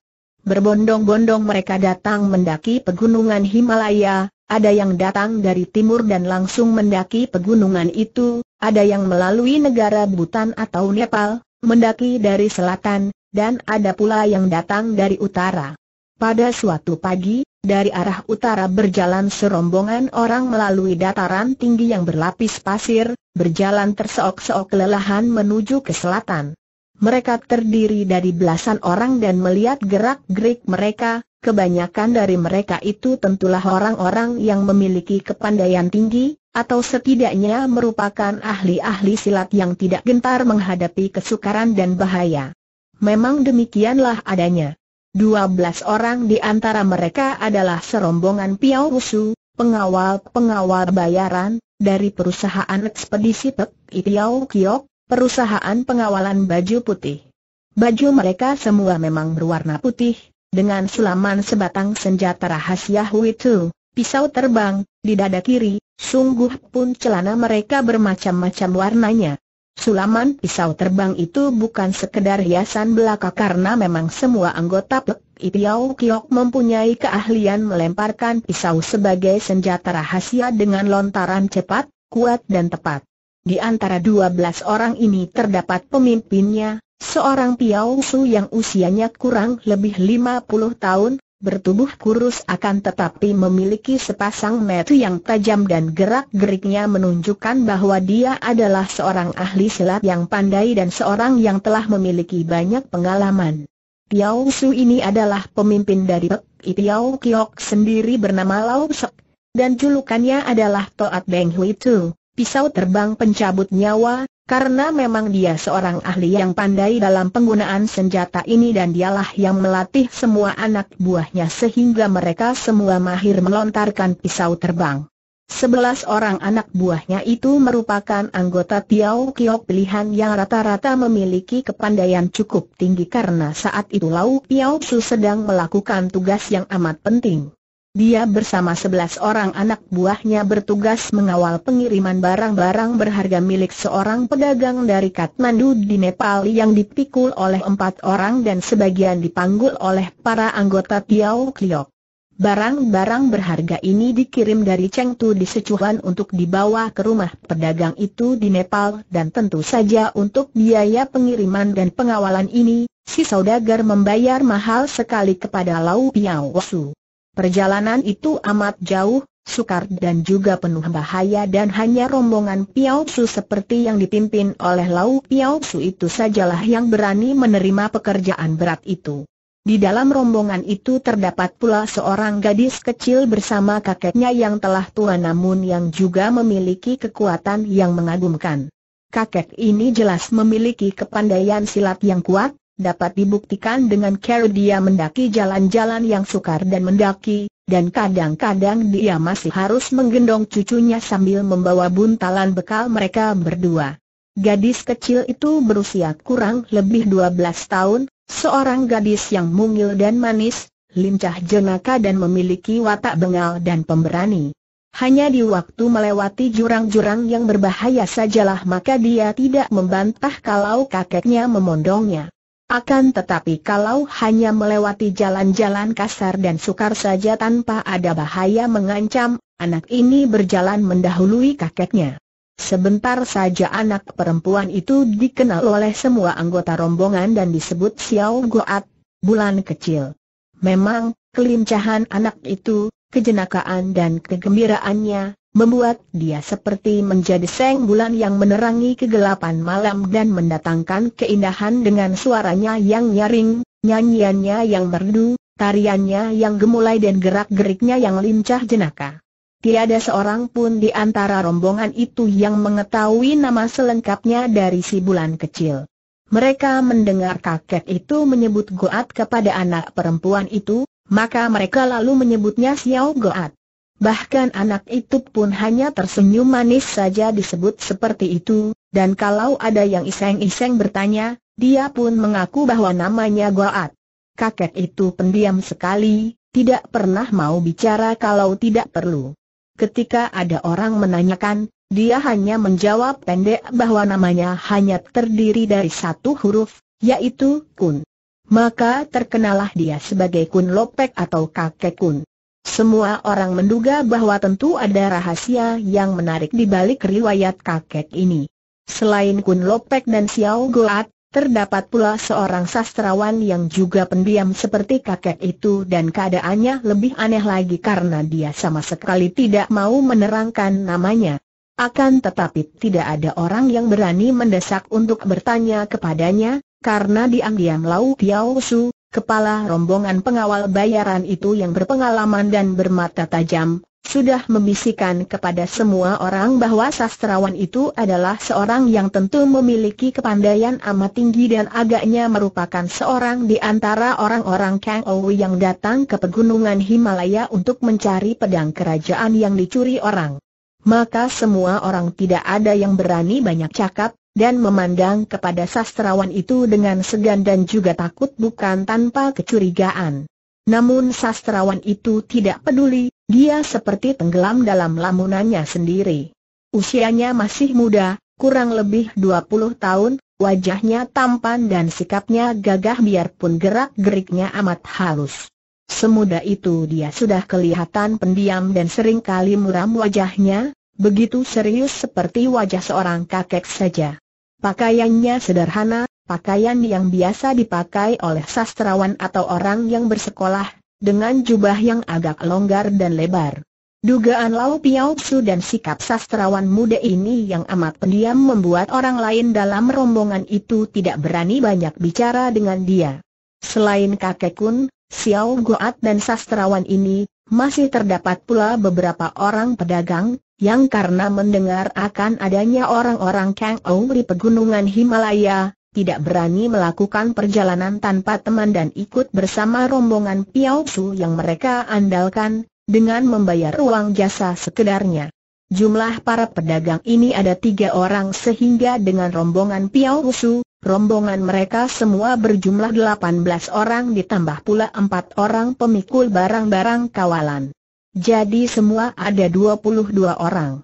[SPEAKER 1] Berbondong-bondong mereka datang mendaki pegunungan Himalaya, ada yang datang dari timur dan langsung mendaki pegunungan itu, ada yang melalui negara Bhutan atau Nepal, mendaki dari selatan, dan ada pula yang datang dari utara. Pada suatu pagi, dari arah utara berjalan serombongan orang melalui dataran tinggi yang berlapis pasir, berjalan terseok-seok kelelahan menuju ke selatan. Mereka terdiri dari belasan orang dan melihat gerak-gerik mereka, kebanyakan dari mereka itu tentulah orang-orang yang memiliki kepandaian tinggi, atau setidaknya merupakan ahli-ahli silat yang tidak gentar menghadapi kesukaran dan bahaya. Memang demikianlah adanya. 12 orang di antara mereka adalah serombongan Piao Wusu, pengawal-pengawal bayaran, dari perusahaan ekspedisi Pek Itiao Kiok, perusahaan pengawalan baju putih. Baju mereka semua memang berwarna putih, dengan sulaman sebatang senjata rahasia Huitu, pisau terbang, di dada kiri, sungguh pun celana mereka bermacam-macam warnanya, Sulaman pisau terbang itu bukan sekedar hiasan belaka karena memang semua anggota Pek Itiau Kiok mempunyai keahlian melemparkan pisau sebagai senjata rahasia dengan lontaran cepat, kuat dan tepat. Di antara dua belas orang ini terdapat pemimpinnya, seorang Piao Su yang usianya kurang lebih lima puluh tahun, bertubuh kurus akan tetapi memiliki sepasang mata yang tajam dan gerak-geriknya menunjukkan bahwa dia adalah seorang ahli silat yang pandai dan seorang yang telah memiliki banyak pengalaman. Tiao Su ini adalah pemimpin dari Pek Tiao Kiok sendiri bernama Lau Sek, dan julukannya adalah Toat Beng Hui Tu pisau terbang pencabut nyawa, karena memang dia seorang ahli yang pandai dalam penggunaan senjata ini dan dialah yang melatih semua anak buahnya sehingga mereka semua mahir melontarkan pisau terbang. Sebelas orang anak buahnya itu merupakan anggota Tiao Kiok pilihan yang rata-rata memiliki kepandaian cukup tinggi karena saat itu Lau Piao Su sedang melakukan tugas yang amat penting. Dia bersama sebelas orang anak buahnya bertugas mengawal pengiriman barang-barang berharga milik seorang pedagang dari Kathmandu di Nepal yang dipikul oleh empat orang dan sebagian dipanggul oleh para anggota Tiao Kliok. Barang-barang berharga ini dikirim dari Chengtu di Sichuan untuk dibawa ke rumah pedagang itu di Nepal dan tentu saja untuk biaya pengiriman dan pengawalan ini, si saudagar membayar mahal sekali kepada Lau Piao Su. Perjalanan itu amat jauh, sukar dan juga penuh bahaya dan hanya rombongan Su seperti yang dipimpin oleh Lau Su itu sajalah yang berani menerima pekerjaan berat itu. Di dalam rombongan itu terdapat pula seorang gadis kecil bersama kakeknya yang telah tua namun yang juga memiliki kekuatan yang mengagumkan. Kakek ini jelas memiliki kepandaian silat yang kuat, dapat dibuktikan dengan cara dia mendaki jalan-jalan yang sukar dan mendaki, dan kadang-kadang dia masih harus menggendong cucunya sambil membawa buntalan bekal mereka berdua. Gadis kecil itu berusia kurang lebih 12 tahun, seorang gadis yang mungil dan manis, lincah jenaka dan memiliki watak bengal dan pemberani. Hanya di waktu melewati jurang-jurang yang berbahaya sajalah maka dia tidak membantah kalau kakeknya memondongnya. Akan tetapi kalau hanya melewati jalan-jalan kasar dan sukar saja tanpa ada bahaya mengancam, anak ini berjalan mendahului kakeknya. Sebentar saja anak perempuan itu dikenal oleh semua anggota rombongan dan disebut Xiao Goat, bulan kecil. Memang, kelincahan anak itu, kejenakaan dan kegembiraannya, membuat dia seperti menjadi seng bulan yang menerangi kegelapan malam dan mendatangkan keindahan dengan suaranya yang nyaring, nyanyiannya yang merdu, tariannya yang gemulai dan gerak-geriknya yang lincah jenaka. Tiada seorang pun di antara rombongan itu yang mengetahui nama selengkapnya dari si bulan kecil. Mereka mendengar kakek itu menyebut Goat kepada anak perempuan itu, maka mereka lalu menyebutnya Xiao Goat. Bahkan anak itu pun hanya tersenyum manis saja disebut seperti itu, dan kalau ada yang iseng-iseng bertanya, dia pun mengaku bahwa namanya Goat. Kakek itu pendiam sekali, tidak pernah mau bicara kalau tidak perlu. Ketika ada orang menanyakan, dia hanya menjawab pendek bahwa namanya hanya terdiri dari satu huruf, yaitu Kun. Maka terkenalah dia sebagai Kun Lopek atau Kakek Kun. Semua orang menduga bahwa tentu ada rahasia yang menarik di balik riwayat kakek ini. Selain Kun Lopek dan Xiao Goat, terdapat pula seorang sastrawan yang juga pendiam seperti kakek itu dan keadaannya lebih aneh lagi karena dia sama sekali tidak mau menerangkan namanya. Akan tetapi tidak ada orang yang berani mendesak untuk bertanya kepadanya, karena diam-diam Lau Tiao Su, kepala rombongan pengawal bayaran itu yang berpengalaman dan bermata tajam, sudah membisikkan kepada semua orang bahwa sastrawan itu adalah seorang yang tentu memiliki kepandaian amat tinggi dan agaknya merupakan seorang di antara orang-orang Kang Ou yang datang ke pegunungan Himalaya untuk mencari pedang kerajaan yang dicuri orang. Maka semua orang tidak ada yang berani banyak cakap, dan memandang kepada sastrawan itu dengan segan dan juga takut bukan tanpa kecurigaan. Namun sastrawan itu tidak peduli, dia seperti tenggelam dalam lamunannya sendiri. Usianya masih muda, kurang lebih 20 tahun, wajahnya tampan dan sikapnya gagah biarpun gerak-geriknya amat halus. Semudah itu dia sudah kelihatan pendiam dan sering kali muram wajahnya, begitu serius seperti wajah seorang kakek saja. Pakaiannya sederhana, pakaian yang biasa dipakai oleh sastrawan atau orang yang bersekolah, dengan jubah yang agak longgar dan lebar. Dugaan Lau Piao Su dan sikap sastrawan muda ini yang amat pendiam membuat orang lain dalam rombongan itu tidak berani banyak bicara dengan dia. Selain kakek Kun, Xiao Goat dan sastrawan ini, masih terdapat pula beberapa orang pedagang, yang karena mendengar akan adanya orang-orang Kang Ou di pegunungan Himalaya, tidak berani melakukan perjalanan tanpa teman dan ikut bersama rombongan Piao Su yang mereka andalkan, dengan membayar uang jasa sekedarnya. Jumlah para pedagang ini ada tiga orang sehingga dengan rombongan Piao Su, rombongan mereka semua berjumlah 18 orang ditambah pula empat orang pemikul barang-barang kawalan. Jadi semua ada 22 orang.